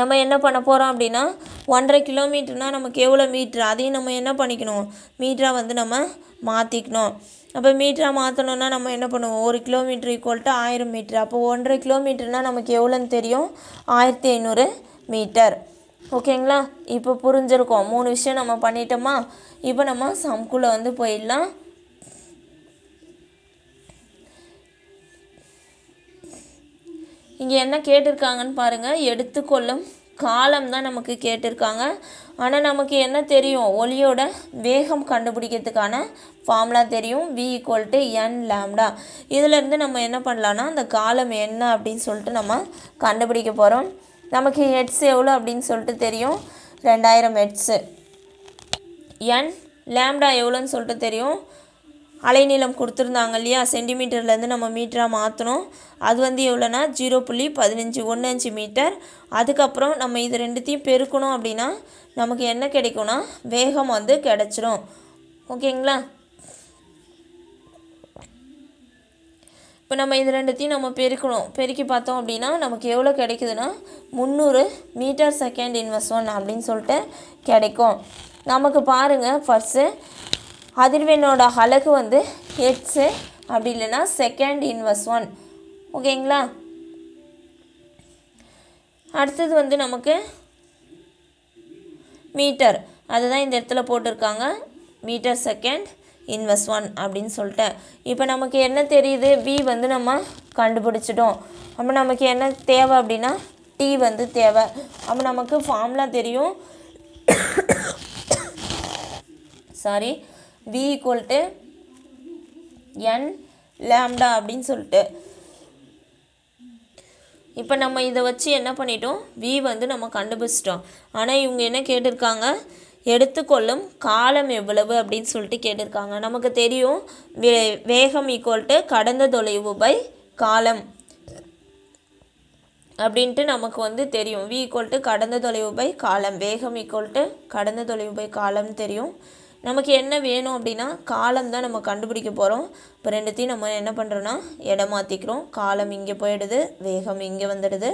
நம்ம என்ன பண்ண போகிறோம் அப்படின்னா ஒன்றரை கிலோமீட்டர்னால் நமக்கு எவ்வளோ மீட்ரு அதையும் நம்ம என்ன பண்ணிக்கணும் மீட்டராக வந்து நம்ம மாற்றிக்கணும் அப்போ மீட்டராக மாற்றணும்னா நம்ம என்ன பண்ணுவோம் ஒரு கிலோமீட்டர் ஈக்குவல் டு ஆயிரம் மீட்டர் அப்போ ஒன்றரை கிலோமீட்டர்னால் நமக்கு எவ்வளோன்னு தெரியும் ஆயிரத்தி ஐநூறு மீட்டர் ஓகேங்களா இப்போ புரிஞ்சிருக்கோம் மூணு விஷயம் நம்ம பண்ணிட்டோமா இப்போ நம்ம சம்குள்ளே வந்து போயிடலாம் இங்கே என்ன கேட்டிருக்காங்கன்னு பாருங்கள் எடுத்துக்கொள்ளும் காலம் தான் நமக்கு கேட்டிருக்காங்க ஆனால் நமக்கு என்ன தெரியும் ஒளியோட வேகம் கண்டுபிடிக்கிறதுக்கான ஃபார்முலா தெரியும் V equal to N lambda இதிலேருந்து நம்ம என்ன பண்ணலான்னா அந்த காலம் என்ன அப்படின்னு சொல்லிட்டு நம்ம கண்டுபிடிக்க போகிறோம் நமக்கு ஹெட்ஸ் எவ்வளோ அப்படின்னு சொல்லிட்டு தெரியும் ரெண்டாயிரம் ஹெட்ஸு என் லேம்டா எவ்வளோன்னு சொல்லிட்டு தெரியும் அலைநீளம் கொடுத்துருந்தாங்க இல்லையா சென்டிமீட்டர்லேருந்து நம்ம மீட்டராக மாற்றணும் அது வந்து எவ்வளோனா ஜீரோ புள்ளி பதினஞ்சு ஒன்று அஞ்சு மீட்டர் அதுக்கப்புறம் நம்ம இது ரெண்டுத்தையும் பெருக்கணும் அப்படின்னா நமக்கு என்ன கிடைக்கும்னா வேகம் வந்து கிடச்சிரும் ஓகேங்களா இப்போ நம்ம இது ரெண்டுத்தையும் நம்ம பெருக்கணும் பெருக்கி பார்த்தோம் அப்படின்னா நமக்கு எவ்வளோ கிடைக்குதுன்னா முந்நூறு மீட்டர் செகண்ட் இன்வெஸ்ட் ஒன் அப்படின்னு சொல்லிட்டு கிடைக்கும் நமக்கு பாருங்கள் ஃபர்ஸ்ட்டு அதிர்வெண்ணோட அழகு வந்து ஹெட்ஸு அப்படி இல்லைன்னா செகண்ட் இன்வெஸ் ஒன் ஓகேங்களா அடுத்தது வந்து நமக்கு மீட்டர் அதுதான் இந்த இடத்துல போட்டிருக்காங்க மீட்டர் செகண்ட் இன்வெஸ் ஒன் அப்படின்னு சொல்லிட்டு இப்போ நமக்கு என்ன தெரியுது வி வந்து நம்ம கண்டுபிடிச்சிட்டோம் அப்போ நமக்கு என்ன தேவை அப்படின்னா டி வந்து தேவை அப்போ நமக்கு ஃபார்ம்லாம் தெரியும் sorry V equal to N lambda அப்படின்னு சொல்லிட்டு இப்போ நம்ம இதை வச்சு என்ன பண்ணிட்டோம் வி வந்து நம்ம கண்டுபிடிச்சிட்டோம் ஆனால் இவங்க என்ன கேட்டிருக்காங்க எடுத்துக்கொள்ளும் காலம் எவ்வளவு அப்படின்னு சொல்லிட்டு கேட்டிருக்காங்க நமக்கு தெரியும் வே வேகம் ஈக்குவல் டு கடந்த தொலைவு பை காலம் அப்படின்ட்டு நமக்கு வந்து தெரியும் வி ஈக்குவல் டு கடந்த தொலைவு பை காலம் வேகம் ஈக்குவல் டு கடந்த தொலைவு பை காலம்னு தெரியும் நமக்கு என்ன வேணும் அப்படின்னா காலம் தான் நம்ம கண்டுபிடிக்க போகிறோம் இப்போ ரெண்டுத்தையும் நம்ம என்ன பண்ணுறோன்னா இடமாற்றிக்கிறோம் காலம் இங்கே போயிடுது வேகம் இங்கே வந்துடுது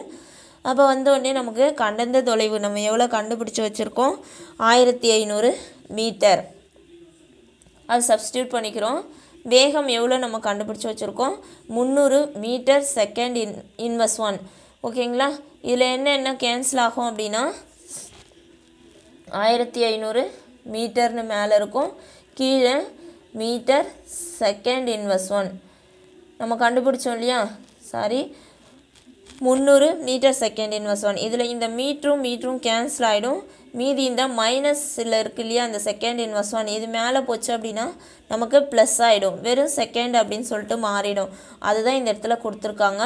அப்போ வந்த உடனே நமக்கு கண்டந்த தொலைவு நம்ம எவ்வளோ கண்டுபிடிச்சி வச்சுருக்கோம் ஆயிரத்தி ஐநூறு மீட்டர் அது சப்ஸ்டியூட் பண்ணிக்கிறோம் வேகம் எவ்வளோ நம்ம கண்டுபிடிச்சி வச்சுருக்கோம் முந்நூறு metre second in inverse one ஓகேங்களா இதில் என்ன என்ன கேன்சல் ஆகும் அப்படின்னா ஆயிரத்தி ஐநூறு மீட்டர்னு மேலே இருக்கும் கீழே மீட்டர் செகண்ட் இன்வெஸ் ஒன் நம்ம கண்டுபிடிச்சோம் இல்லையா சாரி முந்நூறு மீட்டர் செகண்ட் இன்வர்ஸ் ஒன் இதில் இந்த மீட்ரும் மீட்ரும் கேன்சல் ஆகிடும் மீதி இந்த மைனஸில் இருக்கு இல்லையா அந்த செகண்ட் இன்வெர்ஸ் ஒன் இது மேலே போச்சு அப்படின்னா நமக்கு ப்ளஸ் ஆகிடும் வெறும் செகண்ட் அப்படின்னு சொல்லிட்டு மாறிடும் அதுதான் இந்த இடத்துல கொடுத்துருக்காங்க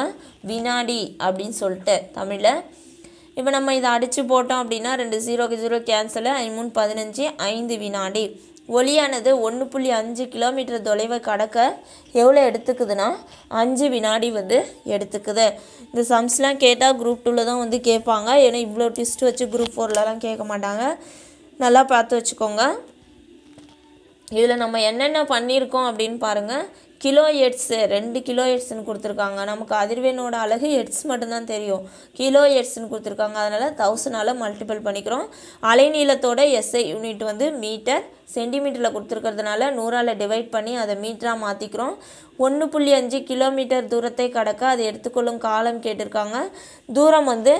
வினாடி அப்படின்னு சொல்லிட்டு தமிழில் இப்போ நம்ம இதை அடித்து போட்டோம் அப்படின்னா ரெண்டு ஜீரோக்கு ஜீரோ கேன்சலு மூணு பதினஞ்சு ஐந்து வினாடி ஒளியானது ஒன்று புள்ளி அஞ்சு கிலோமீட்டர் தொலைவை கடக்க எவ்வளோ எடுத்துக்குதுன்னா அஞ்சு வினாடி வந்து எடுத்துக்குது இந்த சம்ஸ்லாம் கேட்டால் குரூப் டூவில் தான் வந்து கேட்பாங்க ஏன்னா இவ்வளோ டிஸ்ட் வச்சு குரூப் ஃபோர்லலாம் கேட்க மாட்டாங்க நல்லா பார்த்து வச்சுக்கோங்க இதில் நம்ம என்னென்ன பண்ணியிருக்கோம் அப்படின்னு பாருங்கள் கிலோ எட்ஸு ரெண்டு கிலோ எட்ஸ்ன்னு கொடுத்துருக்காங்க நமக்கு அதிர்வெண்ணோட அழகு எட்ஸ் மட்டும்தான் தெரியும் கிலோ எட்ஸ்ன்னு கொடுத்துருக்காங்க அதனால் தௌசண்டால் மல்டிபிள் பண்ணிக்கிறோம் அலைநீளத்தோட எஸ்ஐ யூனிட் வந்து மீட்டர் சென்டிமீட்டரில் கொடுத்துருக்கிறதுனால நூறால் டிவைட் பண்ணி அதை மீட்டராக மாற்றிக்கிறோம் ஒன்று புள்ளி அஞ்சு கிலோமீட்டர் தூரத்தை கடக்க அதை எடுத்துக்கொள்ளும் காலம் கேட்டிருக்காங்க தூரம் வந்து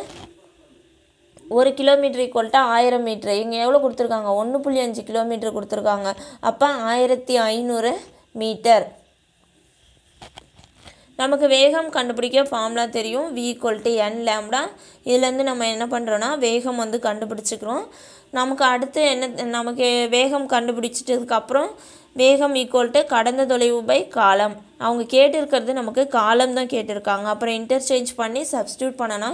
ஒரு கிலோமீட்டர் ஈக்குவல்ட்டா ஆயிரம் மீட்ரு இங்கே எவ்வளோ கொடுத்துருக்காங்க ஒன்று புள்ளி அஞ்சு கிலோமீட்டர் கொடுத்துருக்காங்க அப்போ ஆயிரத்தி ஐநூறு மீட்டர் நமக்கு வேகம் கண்டுபிடிக்க ஃபார்முலா தெரியும் V equal to N lambda இதுலேருந்து நம்ம என்ன பண்ணுறோன்னா வேகம் வந்து கண்டுபிடிச்சிக்கிறோம் நமக்கு அடுத்து என்ன நமக்கு வேகம் கண்டுபிடிச்சிட்டதுக்கப்புறம் வேகம் ஈக்குவல் டு கடந்த தொலைவு பை காலம் அவங்க கேட்டிருக்கிறது நமக்கு காலம் தான் கேட்டிருக்காங்க அப்புறம் இன்டர்சேஞ்ச் பண்ணி சப்ஸ்டியூட் பண்ணனா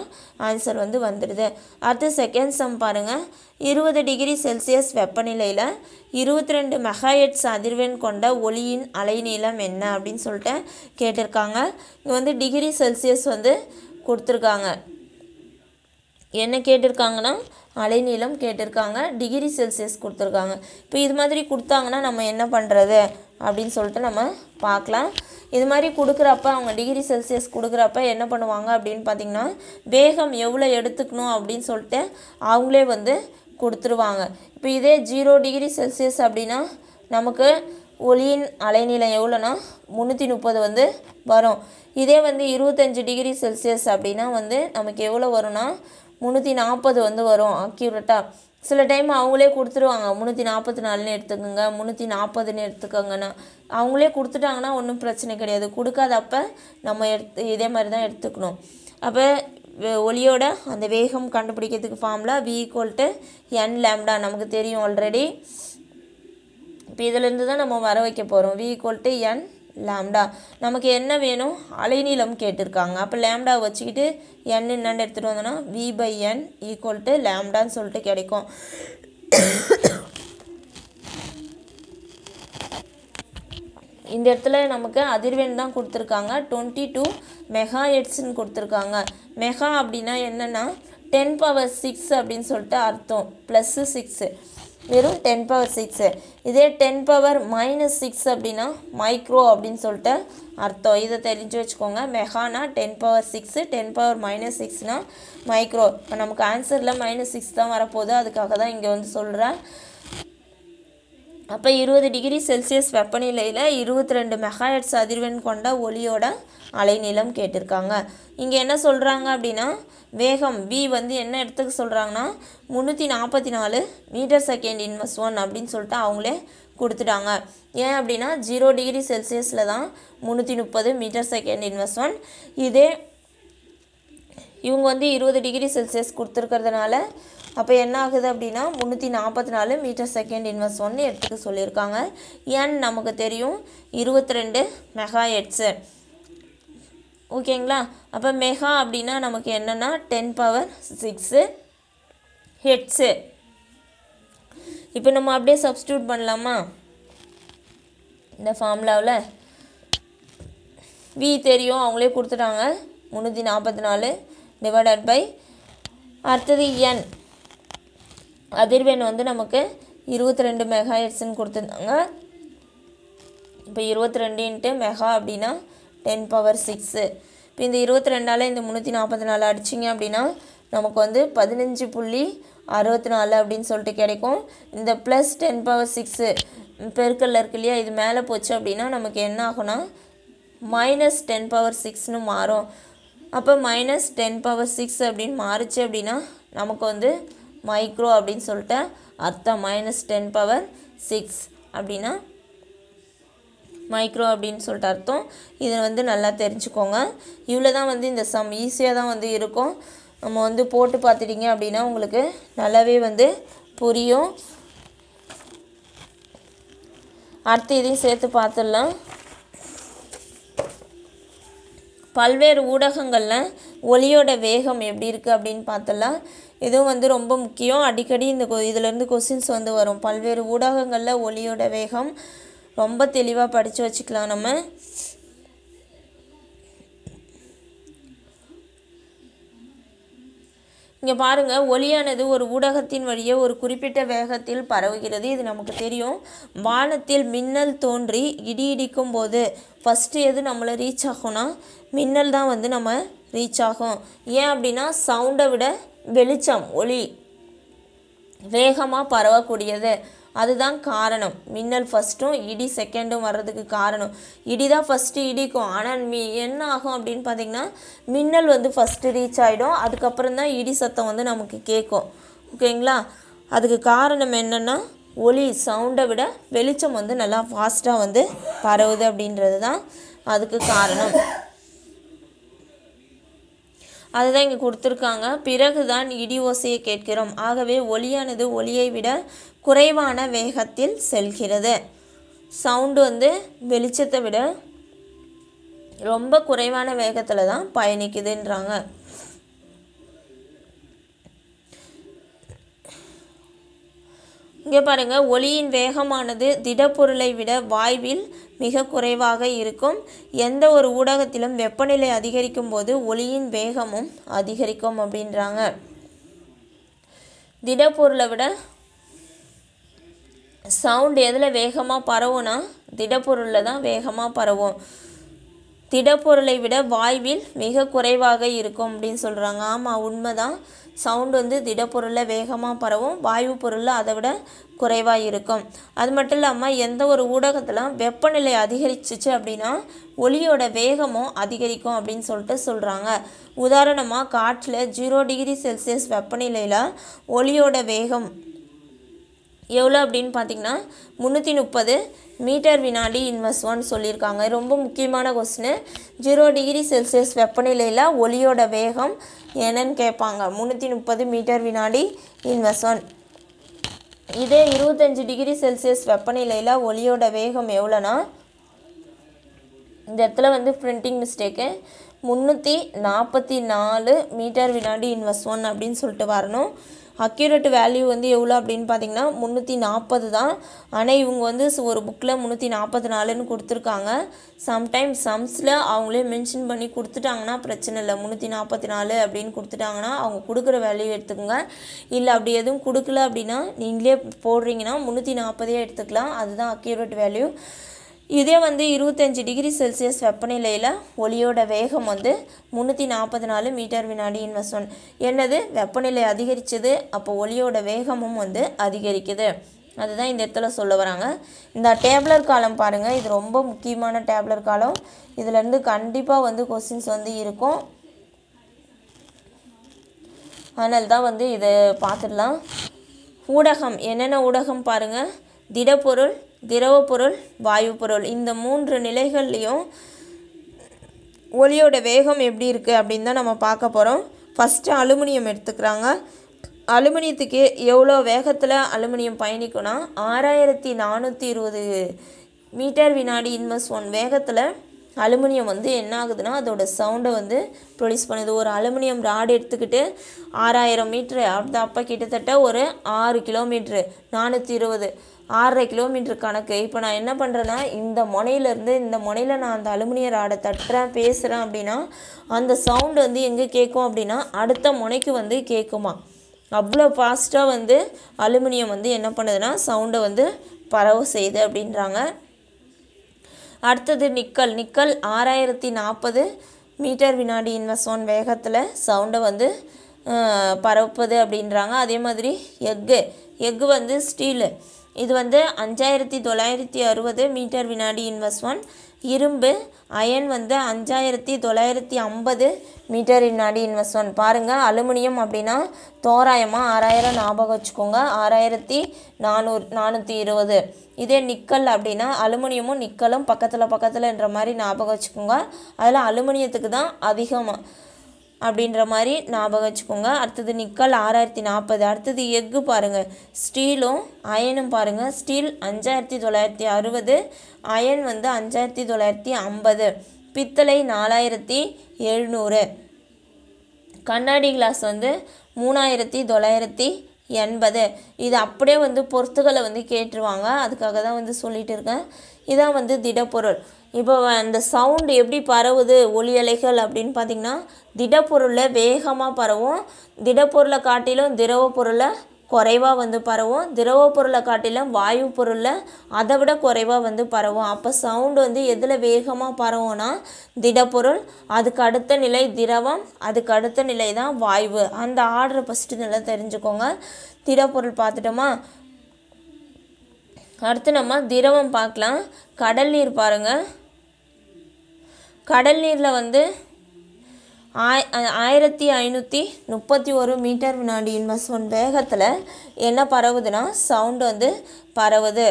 ஆன்சர் வந்து வந்துடுது அடுத்து செகண்ட் சம் பாருங்கள் இருபது டிகிரி செல்சியஸ் வெப்பநிலையில் இருபத்தி ரெண்டு மெகாஹெட்ஸ் அதிர்வெண் கொண்ட ஒளியின் அலைநீளம் என்ன அப்படின்னு சொல்லிட்டு கேட்டிருக்காங்க இங்கே வந்து டிகிரி செல்சியஸ் வந்து கொடுத்துருக்காங்க என்ன கேட்டிருக்காங்கன்னா அலைநீளம் கேட்டிருக்காங்க டிகிரி செல்சியஸ் கொடுத்துருக்காங்க இப்போ இது மாதிரி கொடுத்தாங்கன்னா நம்ம என்ன பண்ணுறது அப்படின்னு சொல்லிட்டு நம்ம பார்க்கலாம் இது மாதிரி கொடுக்குறப்ப அவங்க டிகிரி செல்சியஸ் கொடுக்குறப்ப என்ன பண்ணுவாங்க அப்படின்னு பார்த்திங்கன்னா வேகம் எவ்வளோ எடுத்துக்கணும் அப்படின்னு சொல்லிட்டு அவங்களே வந்து கொடுத்துருவாங்க இப்போ இதே ஜீரோ டிகிரி செல்சியஸ் அப்படின்னா நமக்கு ஒளியின் அலைநீளம் எவ்வளோன்னா முந்நூற்றி முப்பது வந்து வரும் இதே வந்து இருபத்தஞ்சி டிகிரி செல்சியஸ் அப்படின்னா வந்து நமக்கு எவ்வளோ வரும்னா முந்நூற்றி நாற்பது வந்து வரும் அக்யூரட்டாக சில டைம் அவங்களே கொடுத்துருவாங்க முந்நூற்றி நாற்பத்தி நாலுன்னு எடுத்துக்கோங்க முந்நூற்றி நாற்பதுன்னு எடுத்துக்கோங்கண்ணா அவங்களே கொடுத்துட்டாங்கன்னா ஒன்றும் பிரச்சனை கிடையாது கொடுக்காதப்ப நம்ம எடுத்து இதே மாதிரி தான் எடுத்துக்கணும் அப்போ ஒளியோட அந்த வேகம் கண்டுபிடிக்கிறதுக்கு ஃபார்மில் V equal to N lambda நமக்கு தெரியும் ஆல்ரெடி இப்போ இதிலேருந்து தான் நம்ம வர வைக்க போகிறோம் V equal to N lambda நமக்கு என்ன வேணும் அலைநீளம் கேட்டிருக்காங்க அப்போ லேம்டா வச்சுக்கிட்டு என்ன என்னென்னு எடுத்துகிட்டு வந்தோன்னா V by N equal to லேம்டான்னு சொல்லிட்டு கிடைக்கும் இந்த இடத்துல நமக்கு அதிர்வெண் தான் கொடுத்துருக்காங்க டுவெண்ட்டி டூ மெகா எட்ஸ்ன்னு கொடுத்துருக்காங்க மெகா அப்படின்னா என்னென்னா டென் பவர் சிக்ஸ் அப்படின்னு சொல்லிட்டு அர்த்தம் ப்ளஸ்ஸு சிக்ஸு வெறும் டென் பவர் சிக்ஸு இதே டென் பவர் மைனஸ் சிக்ஸ் அப்படின்னா மைக்ரோ அப்படின்னு சொல்லிட்டு அர்த்தம் இதை தெரிஞ்சு வச்சுக்கோங்க மெகானா ten power six ten power minus சிக்ஸ்னால் மைக்ரோ இப்போ நமக்கு ஆன்சரில் மைனஸ் சிக்ஸ் தான் வரப்போகுது அதுக்காக தான் இங்கே வந்து சொல்கிறேன் அப்போ இருபது டிகிரி செல்சியஸ் வெப்பநிலையில் இருபத்தி ரெண்டு மெகாஹெட்ஸ் அதிர்வெண் கொண்ட ஒலியோட அலைநீளம் கேட்டிருக்காங்க இங்கே என்ன சொல்கிறாங்க அப்படின்னா வேகம் வி வந்து என்ன இடத்துக்கு சொல்கிறாங்கன்னா முந்நூற்றி நாற்பத்தி நாலு மீட்டர் செகண்ட் இன்வெஸ் ஒன் அப்படின்னு சொல்லிட்டு அவங்களே கொடுத்துட்டாங்க ஏன் அப்படின்னா ஜீரோ டிகிரி செல்சியஸில் தான் முந்நூற்றி முப்பது மீட்டர் செகண்ட் இன்வெஸ் ஒன் இதே இவங்க வந்து இருபது டிகிரி செல்சியஸ் கொடுத்துருக்கிறதுனால அப்போ என்ன ஆகுது அப்படின்னா முந்நூற்றி நாற்பத்தி நாலு மீட்டர் செகண்ட் இன்வெர்ஸ் ஒன்று எடுத்துக்க சொல்லியிருக்காங்க என் நமக்கு தெரியும் இருபத்தி ரெண்டு மெகா ஹெட்ஸு ஓகேங்களா அப்போ மெகா அப்படின்னா நமக்கு என்னென்னா டென் பவர் சிக்ஸு ஹெட்ஸு இப்போ நம்ம அப்படியே சப்ஸ்டியூட் பண்ணலாமா இந்த ஃபார்முலாவில் வி தெரியும் அவங்களே கொடுத்துட்டாங்க முந்நூற்றி நாற்பத்தி நாலு டிவைடட் பை அடுத்தது என் அதிர்வெண் வந்து நமக்கு இருபத்தி ரெண்டு மெகா ஹெட்ஸ்ன்னு கொடுத்துருந்தாங்க இப்போ இருபத்தி ரெண்டு மெகா அப்படின்னா டென் பவர் சிக்ஸு இப்போ இந்த இருபத்தி ரெண்டால் இந்த முந்நூற்றி நாற்பத்தி நாலு அடிச்சிங்க அப்படின்னா நமக்கு வந்து பதினஞ்சு புள்ளி அறுபத்தி நாலு அப்படின்னு சொல்லிட்டு கிடைக்கும் இந்த ப்ளஸ் டென் பவர் சிக்ஸு பெருக்கல்ல இருக்கு இல்லையா இது மேலே போச்சு அப்படின்னா நமக்கு என்ன ஆகும்னா மைனஸ் டென் பவர் சிக்ஸ்னு மாறும் அப்போ மைனஸ் டென் பவர் சிக்ஸ் அப்படின்னு மாறுச்சு அப்படின்னா நமக்கு வந்து மைக்ரோ அப்படின்னு சொல்லிட்டு அர்த்தம் மைனஸ் டென் பவர் சிக்ஸ் அப்படின்னா மைக்ரோ அப்படின்னு சொல்லிட்டு அர்த்தம் இதை வந்து நல்லா தெரிஞ்சுக்கோங்க இவ்வளோ தான் வந்து இந்த சம் ஈஸியாக தான் வந்து இருக்கும் நம்ம வந்து போட்டு பார்த்துட்டிங்க அப்படின்னா உங்களுக்கு நல்லாவே வந்து புரியும் அடுத்து இதையும் சேர்த்து பார்த்துடலாம் பல்வேறு ஊடகங்களில் ஒலியோட வேகம் எப்படி இருக்குது அப்படின்னு பார்த்தலாம் இதுவும் வந்து ரொம்ப முக்கியம் அடிக்கடி இந்த கொ இதுலேருந்து கொஸ்டின்ஸ் வந்து வரும் பல்வேறு ஊடகங்களில் ஒலியோட வேகம் ரொம்ப தெளிவாக படித்து வச்சுக்கலாம் நம்ம இங்கே பாருங்கள் ஒலியானது ஒரு ஊடகத்தின் வழியே ஒரு குறிப்பிட்ட வேகத்தில் பரவுகிறது இது நமக்கு தெரியும் வானத்தில் மின்னல் தோன்றி இடி இடிக்கும் போது ஃபஸ்ட்டு எது நம்மளை ரீச் ஆகும்னா மின்னல் தான் வந்து நம்ம ரீச் ஆகும் ஏன் அப்படின்னா சவுண்டை விட வெளிச்சம் ஒளி வேகமாக பரவக்கூடியது அதுதான் காரணம் மின்னல் ஃபஸ்ட்டும் இடி செகண்டும் வர்றதுக்கு காரணம் இடி தான் ஃபஸ்ட்டு இடிக்கும் ஆனால் மீ என்ன ஆகும் அப்படின்னு பார்த்தீங்கன்னா மின்னல் வந்து ஃபஸ்ட்டு ரீச் ஆகிடும் அதுக்கப்புறம் தான் இடி சத்தம் வந்து நமக்கு கேட்கும் ஓகேங்களா அதுக்கு காரணம் என்னென்னா ஒளி சவுண்டை விட வெளிச்சம் வந்து நல்லா ஃபாஸ்ட்டாக வந்து பரவுது அப்படின்றது தான் அதுக்கு காரணம் அதுதான் இங்கே கொடுத்துருக்காங்க பிறகுதான் இடி ஓசையை கேட்கிறோம் ஆகவே ஒளியானது ஒளியை விட குறைவான வேகத்தில் செல்கிறது சவுண்டு வந்து வெளிச்சத்தை விட ரொம்ப குறைவான வேகத்தில் தான் பயணிக்குதுன்றாங்க இங்கே பாருங்கள் ஒளியின் வேகமானது திடப்பொருளை விட வாய்வில் மிக குறைவாக இருக்கும் எந்த ஒரு ஊடகத்திலும் வெப்பநிலை அதிகரிக்கும் போது ஒளியின் வேகமும் அதிகரிக்கும் அப்படின்றாங்க திடப்பொருளை விட சவுண்ட் எதில் வேகமாக பரவும்னா திடப்பொருளில் தான் வேகமாக பரவும் திடப்பொருளை விட வாய்வில் மிக குறைவாக இருக்கும் அப்படின்னு சொல்கிறாங்க ஆமாம் உண்மை தான் சவுண்டு வந்து திடப்பொருளில் வேகமாக பரவும் வாயு பொருளில் அதை விட குறைவாக இருக்கும் அது மட்டும் இல்லாமல் எந்த ஒரு ஊடகத்தில் வெப்பநிலை அதிகரிச்சிச்சு அப்படின்னா ஒளியோட வேகமும் அதிகரிக்கும் அப்படின்னு சொல்லிட்டு சொல்கிறாங்க உதாரணமாக காற்றில் ஜீரோ டிகிரி செல்சியஸ் வெப்பநிலையில் ஒளியோட வேகம் எவ்வளோ அப்படின்னு பார்த்தீங்கன்னா முந்நூற்றி முப்பது மீட்டர் வினாடி ஒன் சொல்லியிருக்காங்க ரொம்ப முக்கியமான கொஸ்டின் ஜீரோ டிகிரி செல்சியஸ் வெப்பநிலையில் ஒலியோட வேகம் என்னன்னு கேட்பாங்க முந்நூற்றி முப்பது மீட்டர் வினாடி ஒன் இதே இருபத்தஞ்சி டிகிரி செல்சியஸ் வெப்பநிலையில் ஒலியோட வேகம் எவ்வளோனா இந்த இடத்துல வந்து பிரிண்டிங் மிஸ்டேக்கு முந்நூற்றி நாற்பத்தி நாலு மீட்டர் வினாடி இன்வெஸ்ட் ஒன் அப்படின்னு சொல்லிட்டு வரணும் அக்யூரேட் வேல்யூ வந்து எவ்வளோ அப்படின்னு பார்த்திங்கன்னா முந்நூற்றி நாற்பது தான் ஆனால் இவங்க வந்து ஒரு புக்கில் முந்நூற்றி நாற்பத்தி நாலுன்னு கொடுத்துருக்காங்க சம்டைம் சம்ஸில் அவங்களே மென்ஷன் பண்ணி கொடுத்துட்டாங்கன்னா பிரச்சனை இல்லை முந்நூற்றி நாற்பத்தி நாலு அப்படின்னு கொடுத்துட்டாங்கன்னா அவங்க கொடுக்குற வேல்யூ எடுத்துக்கோங்க இல்லை அப்படி எதுவும் கொடுக்கல அப்படின்னா நீங்களே போடுறீங்கன்னா முந்நூற்றி நாற்பதே எடுத்துக்கலாம் அதுதான் அக்யூரேட் வேல்யூ இதே வந்து இருபத்தஞ்சி டிகிரி செல்சியஸ் வெப்பநிலையில் ஒளியோட வேகம் வந்து முந்நூற்றி நாற்பது நாலு மீட்டர் வினாடி இன்வெஸ்ட் என்னது வெப்பநிலை அதிகரித்தது அப்போ ஒளியோட வேகமும் வந்து அதிகரிக்குது அதுதான் இந்த இடத்துல சொல்ல வராங்க இந்த டேப்லர் காலம் பாருங்கள் இது ரொம்ப முக்கியமான டேப்லர் காலம் இதிலேருந்து கண்டிப்பாக வந்து கொஸ்டின்ஸ் வந்து இருக்கும் அதனால் தான் வந்து இதை பார்த்துடலாம் ஊடகம் என்னென்ன ஊடகம் பாருங்கள் திடப்பொருள் திரவ பொருள் வாயு பொருள் இந்த மூன்று நிலைகள்லேயும் ஒளியோட வேகம் எப்படி இருக்குது அப்படின்னு தான் நம்ம பார்க்க போகிறோம் ஃபஸ்ட்டு அலுமினியம் எடுத்துக்கிறாங்க அலுமினியத்துக்கு எவ்வளோ வேகத்தில் அலுமினியம் பயணிக்கும்னா ஆறாயிரத்தி நானூற்றி இருபது மீட்டர் வினாடி இன்வெஸ்ட் ஒன் வேகத்தில் அலுமினியம் வந்து என்ன ஆகுதுன்னா அதோடய சவுண்டை வந்து ப்ரொடியூஸ் பண்ணுது ஒரு அலுமினியம் ராடு எடுத்துக்கிட்டு ஆறாயிரம் மீட்ரு அப்போ கிட்டத்தட்ட ஒரு ஆறு கிலோமீட்ரு நானூற்றி இருபது ஆறரை கிலோமீட்டர் கணக்கு இப்போ நான் என்ன பண்ணுறேன்னா இந்த முனையிலேருந்து இந்த முனையில் நான் அந்த அலுமினிய ராடை தட்டுறேன் பேசுகிறேன் அப்படின்னா அந்த சவுண்டு வந்து எங்கே கேட்கும் அப்படின்னா அடுத்த முனைக்கு வந்து கேட்குமா அவ்வளோ ஃபாஸ்ட்டாக வந்து அலுமினியம் வந்து என்ன பண்ணுதுன்னா சவுண்டை வந்து பரவு செய்யுது அப்படின்றாங்க அடுத்தது நிக்கல் நிக்கல் ஆறாயிரத்தி நாற்பது மீட்டர் வினாடி இன்வெஸ்டோன் வேகத்தில் சவுண்டை வந்து பரப்புது அப்படின்றாங்க அதே மாதிரி எக்கு எக்கு வந்து ஸ்டீலு இது வந்து அஞ்சாயிரத்தி தொள்ளாயிரத்தி அறுபது மீட்டர் வினாடி இன்வெஸ் ஒன் இரும்பு அயன் வந்து அஞ்சாயிரத்தி தொள்ளாயிரத்தி ஐம்பது மீட்டர் வினாடி இன்வெஸ் ஒன் பாருங்கள் அலுமினியம் அப்படின்னா தோராயமாக ஆறாயிரம் ஞாபகம் வச்சுக்கோங்க ஆறாயிரத்தி நானூறு நானூற்றி இருபது இதே நிக்கல் அப்படின்னா அலுமினியமும் நிக்கலும் பக்கத்தில் பக்கத்தில் மாதிரி ஞாபகம் வச்சுக்கோங்க அதில் அலுமினியத்துக்கு தான் அதிகமாக அப்படின்ற மாதிரி ஞாபகம் வச்சுக்கோங்க அடுத்தது நிக்கல் ஆறாயிரத்தி நாற்பது அடுத்தது எஃகு பாருங்கள் ஸ்டீலும் அயனும் பாருங்கள் ஸ்டீல் அஞ்சாயிரத்தி தொள்ளாயிரத்தி அறுபது அயன் வந்து அஞ்சாயிரத்தி தொள்ளாயிரத்தி ஐம்பது பித்தளை நாலாயிரத்தி எழுநூறு கண்ணாடி கிளாஸ் வந்து மூணாயிரத்தி தொள்ளாயிரத்தி எண்பது இது அப்படியே வந்து பொருத்துகளை வந்து கேட்டுருவாங்க அதுக்காக தான் வந்து சொல்லிகிட்டு இருக்கேன் இதான் வந்து திடப்பொருள் இப்போ அந்த சவுண்டு எப்படி பரவுது ஒலி அலைகள் அப்படின்னு பார்த்திங்கன்னா திடப்பொருளில் வேகமாக பரவும் திடப்பொருளை காட்டிலும் திரவ பொருளை குறைவாக வந்து பரவும் திரவ பொருளை காட்டிலும் வாயு பொருளில் அதை விட குறைவாக வந்து பரவும் அப்போ சவுண்டு வந்து எதில் வேகமாக பரவும்னா திடப்பொருள் அதுக்கு அடுத்த நிலை திரவம் அதுக்கு அடுத்த நிலை தான் வாயு அந்த ஆர்டரை ஃபஸ்ட்டு நல்லா தெரிஞ்சுக்கோங்க திடப்பொருள் பார்த்துட்டோமா அடுத்து நம்ம திரவம் பார்க்கலாம் கடல் நீர் பாருங்கள் கடல் நீரில் வந்து ஆய் ஆயிரத்தி ஐநூற்றி முப்பத்தி ஒரு மீட்டர் வினாடியின் பஸ் ஒன் வேகத்தில் என்ன பரவுதுன்னா சவுண்டு வந்து பரவுது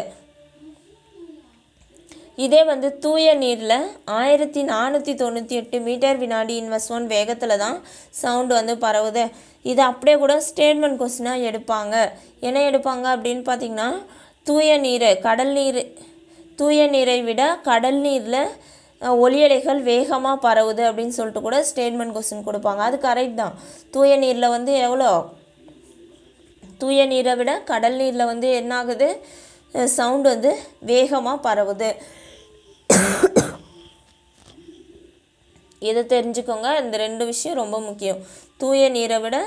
இதே வந்து தூய நீரில் ஆயிரத்தி நானூற்றி தொண்ணூற்றி எட்டு மீட்டர் வினாடி இன்வெஸ்ட் ஒன் வேகத்தில் தான் சவுண்டு வந்து பரவுது இது அப்படியே கூட ஸ்டேட்மெண்ட் கொஸ்டினாக எடுப்பாங்க என்ன எடுப்பாங்க அப்படின்னு பார்த்திங்கன்னா தூய நீர் கடல் நீர் தூய நீரை விட கடல் நீரில் ஒலியலைகள் வேகமாக பரவுது அப்படின்னு சொல்லிட்டு கூட ஸ்டேட்மெண்ட் கொஸ்டின் கொடுப்பாங்க அது கரெக்ட் தான் தூய நீரில் வந்து எவ்வளோ தூய நீரை விட கடல் நீரில் வந்து என்ன ஆகுது சவுண்டு வந்து வேகமாக பரவுது இதை தெரிஞ்சுக்கோங்க இந்த ரெண்டு விஷயம் ரொம்ப முக்கியம் தூய நீரை விட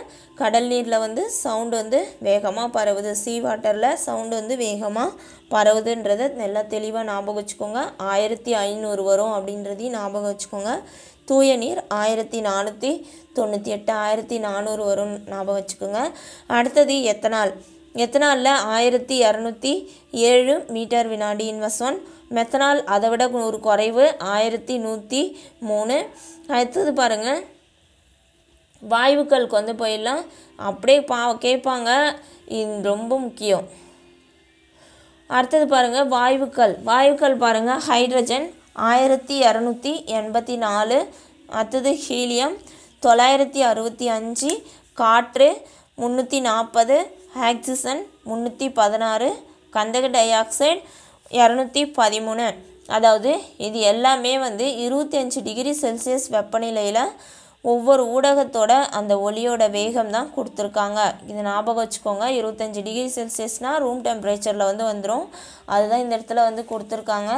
கடல் நீரில் வந்து சவுண்டு வந்து வேகமாக பரவுது சீ வாட்டரில் சவுண்டு வந்து வேகமாக பரவுதுன்றதை நல்லா தெளிவாக ஞாபகம் வச்சுக்கோங்க ஆயிரத்தி ஐநூறு வரும் அப்படின்றதையும் ஞாபகம் வச்சுக்கோங்க தூய நீர் ஆயிரத்தி நானூற்றி தொண்ணூற்றி எட்டு ஆயிரத்தி நானூறு வரும் ஞாபகம் வச்சுக்கோங்க அடுத்தது எத்தனால் எத்தனாலில் ஆயிரத்தி இரநூத்தி ஏழு மீட்டர் வினாடி இன்வெஸ்வன் மெத்தனால் அதை விட ஒரு குறைவு ஆயிரத்தி நூற்றி மூணு அடுத்தது பாருங்கள் வாய்வுகளுக்கு வந்து போயிடலாம் அப்படியே பா கேட்பாங்க இது ரொம்ப முக்கியம் அடுத்தது பாருங்கள் வாயுக்கள் வாயுக்கள் பாருங்கள் ஹைட்ரஜன் ஆயிரத்தி இரநூத்தி எண்பத்தி நாலு அடுத்தது ஹீலியம் தொள்ளாயிரத்தி அறுபத்தி அஞ்சு காற்று முந்நூற்றி நாற்பது ஆக்சிஜன் முந்நூற்றி பதினாறு கந்தக டை ஆக்சைடு இரநூத்தி பதிமூணு அதாவது இது எல்லாமே வந்து இருபத்தி அஞ்சு டிகிரி செல்சியஸ் வெப்பநிலையில் ஒவ்வொரு ஊடகத்தோட அந்த ஒளியோட வேகம் தான் கொடுத்துருக்காங்க இது ஞாபகம் வச்சுக்கோங்க இருபத்தஞ்சி டிகிரி செல்சியஸ்னால் ரூம் டெம்பரேச்சரில் வந்து வந்துடும் அதுதான் இந்த இடத்துல வந்து கொடுத்துருக்காங்க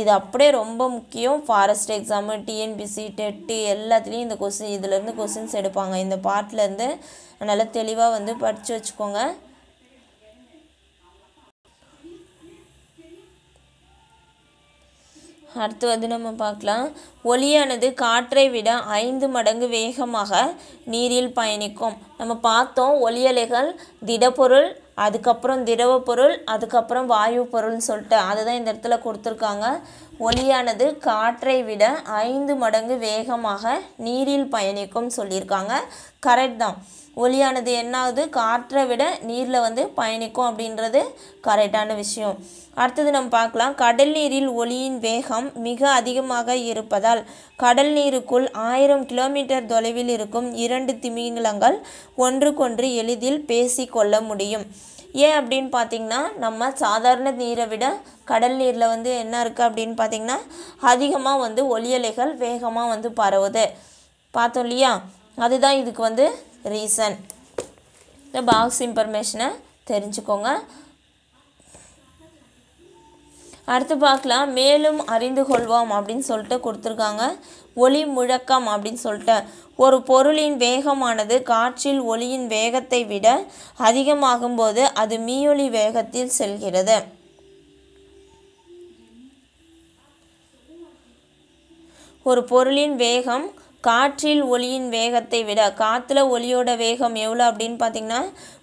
இது அப்படியே ரொம்ப முக்கியம் ஃபாரஸ்ட் எக்ஸாமு டிஎன்பிசி டெட்டு எல்லாத்துலேயும் இந்த கொஸ்டின் இதுலேருந்து கொஸ்டின்ஸ் எடுப்பாங்க இந்த பார்ட்லேருந்து நல்லா தெளிவாக வந்து படித்து வச்சுக்கோங்க அடுத்து வந்து நம்ம பார்க்கலாம் ஒளியானது காற்றை விட ஐந்து மடங்கு வேகமாக நீரில் பயணிக்கும் நம்ம பார்த்தோம் ஒலியலைகள் திடப்பொருள் அதுக்கப்புறம் திரவ பொருள் அதுக்கப்புறம் வாயு பொருள்னு சொல்லிட்டு அதுதான் இந்த இடத்துல கொடுத்துருக்காங்க ஒளியானது காற்றை விட ஐந்து மடங்கு வேகமாக நீரில் பயணிக்கும் சொல்லியிருக்காங்க கரெக்ட் தான் ஒலியானது என்னாகுது காற்றை விட நீரில் வந்து பயணிக்கும் அப்படின்றது கரெக்டான விஷயம் அடுத்தது நம்ம பார்க்கலாம் கடல் நீரில் ஒளியின் வேகம் மிக அதிகமாக இருப்பதால் கடல் நீருக்குள் ஆயிரம் கிலோமீட்டர் தொலைவில் இருக்கும் இரண்டு திமிங்கலங்கள் ஒன்றுக்கொன்று எளிதில் பேசிக்கொள்ள முடியும் ஏன் அப்படின்னு பார்த்திங்கன்னா நம்ம சாதாரண நீரை விட கடல் நீரில் வந்து என்ன இருக்குது அப்படின்னு பார்த்திங்கன்னா அதிகமாக வந்து ஒளியலைகள் வேகமாக வந்து பரவுது பார்த்தோம் இல்லையா அதுதான் இதுக்கு வந்து ரீசன் இந்த பாக்ஸ் இன்ஃபர்மேஷனை தெரிஞ்சுக்கோங்க அடுத்து பார்க்கலாம் மேலும் அறிந்து கொள்வோம் அப்படின்னு சொல்லிட்டு கொடுத்துருக்காங்க ஒளி முழக்கம் அப்படின்னு சொல்லிட்டு ஒரு பொருளின் வேகமானது காற்றில் ஒளியின் வேகத்தை விட அதிகமாகும்போது அது மீயொலி வேகத்தில் செல்கிறது ஒரு பொருளின் வேகம் காற்றில் ஒளியின் வேகத்தை விட காற்றுல ஒளியோட வேகம் எவ்வளோ அப்படின்னு பார்த்தீங்கன்னா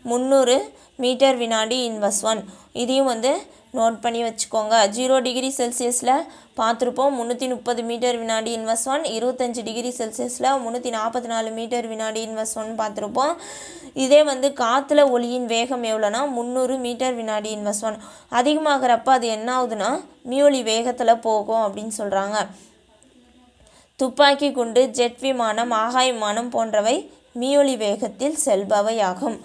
முந்நூறு மீட்டர் வினாடி இன்வஸ் ஒன் இதையும் வந்து நோட் பண்ணி வச்சுக்கோங்க ஜீரோ டிகிரி செல்சியஸில் பார்த்துருப்போம் முந்நூற்றி முப்பது மீட்டர் வினாடி இன்வஸ் ஒன் இருபத்தஞ்சி டிகிரி செல்சியஸில் முந்நூற்றி நாற்பத்தி நாலு மீட்டர் வினாடி இன்வஸ் ஒன் பார்த்துருப்போம் இதே வந்து காற்றுல ஒளியின் வேகம் எவ்வளோனா முந்நூறு மீட்டர் வினாடி இன்வஸ் ஒன் அதிகமாகிறப்ப அது என்ன ஆகுதுன்னா மியூலி வேகத்தில் போகும் அப்படின்னு சொல்கிறாங்க துப்பாக்கி குண்டு ஜெட் விமானம் ஆகாய் விமானம் போன்றவை மீயொலி வேகத்தில் செல்பவை ஆகும்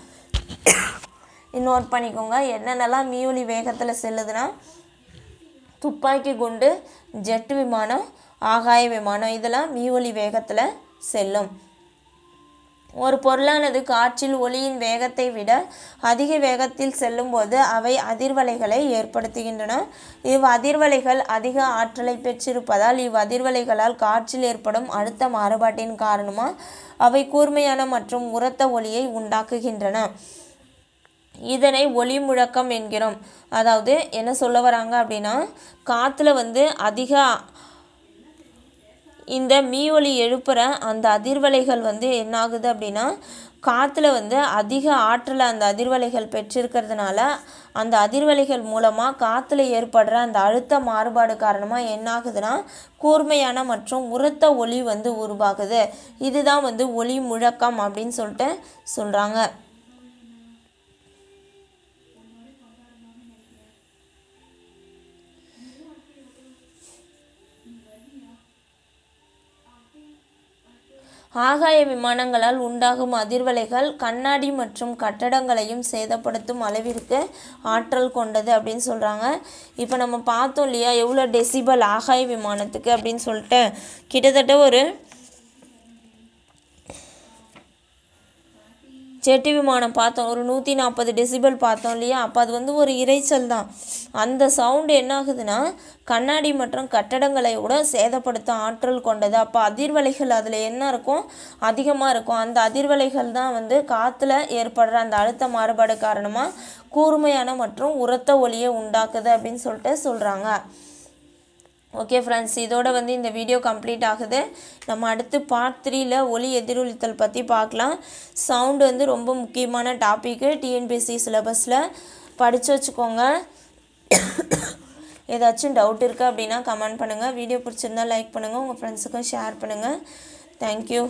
பண்ணிக்கோங்க என்னென்னலாம் மீயொலி வேகத்தில் செல்லுதுன்னா துப்பாக்கி குண்டு ஜெட் விமானம் ஆகாய விமானம் இதெல்லாம் மீயொலி வேகத்தில் செல்லும் ஒரு பொருளானது காற்றில் ஒளியின் வேகத்தை விட அதிக வேகத்தில் செல்லும்போது அவை அதிர்வலைகளை ஏற்படுத்துகின்றன இவ் அதிர்வலைகள் அதிக ஆற்றலை பெற்றிருப்பதால் இவ் அதிர்வலைகளால் காற்றில் ஏற்படும் அழுத்த மாறுபாட்டின் காரணமாக அவை கூர்மையான மற்றும் உரத்த ஒளியை உண்டாக்குகின்றன இதனை ஒளி முழக்கம் என்கிறோம் அதாவது என்ன சொல்ல வராங்க அப்படின்னா காற்றுல வந்து அதிக இந்த மீ ஒலி எழுப்புகிற அந்த அதிர்வலைகள் வந்து என்ன ஆகுது அப்படின்னா காற்றுல வந்து அதிக ஆற்றலை அந்த அதிர்வலைகள் பெற்றிருக்கிறதுனால அந்த அதிர்வலைகள் மூலமாக காற்றுல ஏற்படுற அந்த அழுத்த மாறுபாடு காரணமாக என்ன ஆகுதுன்னா கூர்மையான மற்றும் உரத்த ஒளி வந்து உருவாகுது இதுதான் வந்து ஒளி முழக்கம் அப்படின்னு சொல்லிட்டு சொல்கிறாங்க ஆகாய விமானங்களால் உண்டாகும் அதிர்வலைகள் கண்ணாடி மற்றும் கட்டடங்களையும் சேதப்படுத்தும் அளவிற்கு ஆற்றல் கொண்டது அப்படின்னு சொல்கிறாங்க இப்போ நம்ம பார்த்தோம் இல்லையா எவ்வளோ டெசிபல் ஆகாய விமானத்துக்கு அப்படின்னு சொல்லிட்டு கிட்டத்தட்ட ஒரு ஜெட்டி விமானம் பார்த்தோம் ஒரு நூற்றி நாற்பது டெசிபல் பார்த்தோம் இல்லையா அப்போ அது வந்து ஒரு இறைச்சல் தான் அந்த சவுண்டு என்ன ஆகுதுன்னா கண்ணாடி மற்றும் கட்டடங்களை விட சேதப்படுத்த ஆற்றல் கொண்டது அப்போ அதிர்வலைகள் அதில் என்ன இருக்கும் அதிகமாக இருக்கும் அந்த அதிர்வலைகள் தான் வந்து காற்றுல ஏற்படுற அந்த அழுத்த மாறுபாடு காரணமாக கூர்மையான மற்றும் உரத்த ஒளியை உண்டாக்குது அப்படின்னு சொல்லிட்டு சொல்கிறாங்க ஓகே ஃப்ரெண்ட்ஸ் இதோட வந்து இந்த வீடியோ கம்ப்ளீட் ஆகுது நம்ம அடுத்து பார்ட் த்ரீயில் ஒலி எதிரொலித்தல் பற்றி பார்க்கலாம் சவுண்டு வந்து ரொம்ப முக்கியமான டாப்பிக்கு டிஎன்பிஎஸ்சி சிலபஸில் படித்து வச்சுக்கோங்க ஏதாச்சும் டவுட் இருக்குது அப்படின்னா கமெண்ட் பண்ணுங்கள் வீடியோ பிடிச்சிருந்தால் லைக் பண்ணுங்கள் உங்கள் ஃப்ரெண்ட்ஸுக்கும் ஷேர் பண்ணுங்கள் தேங்க்யூ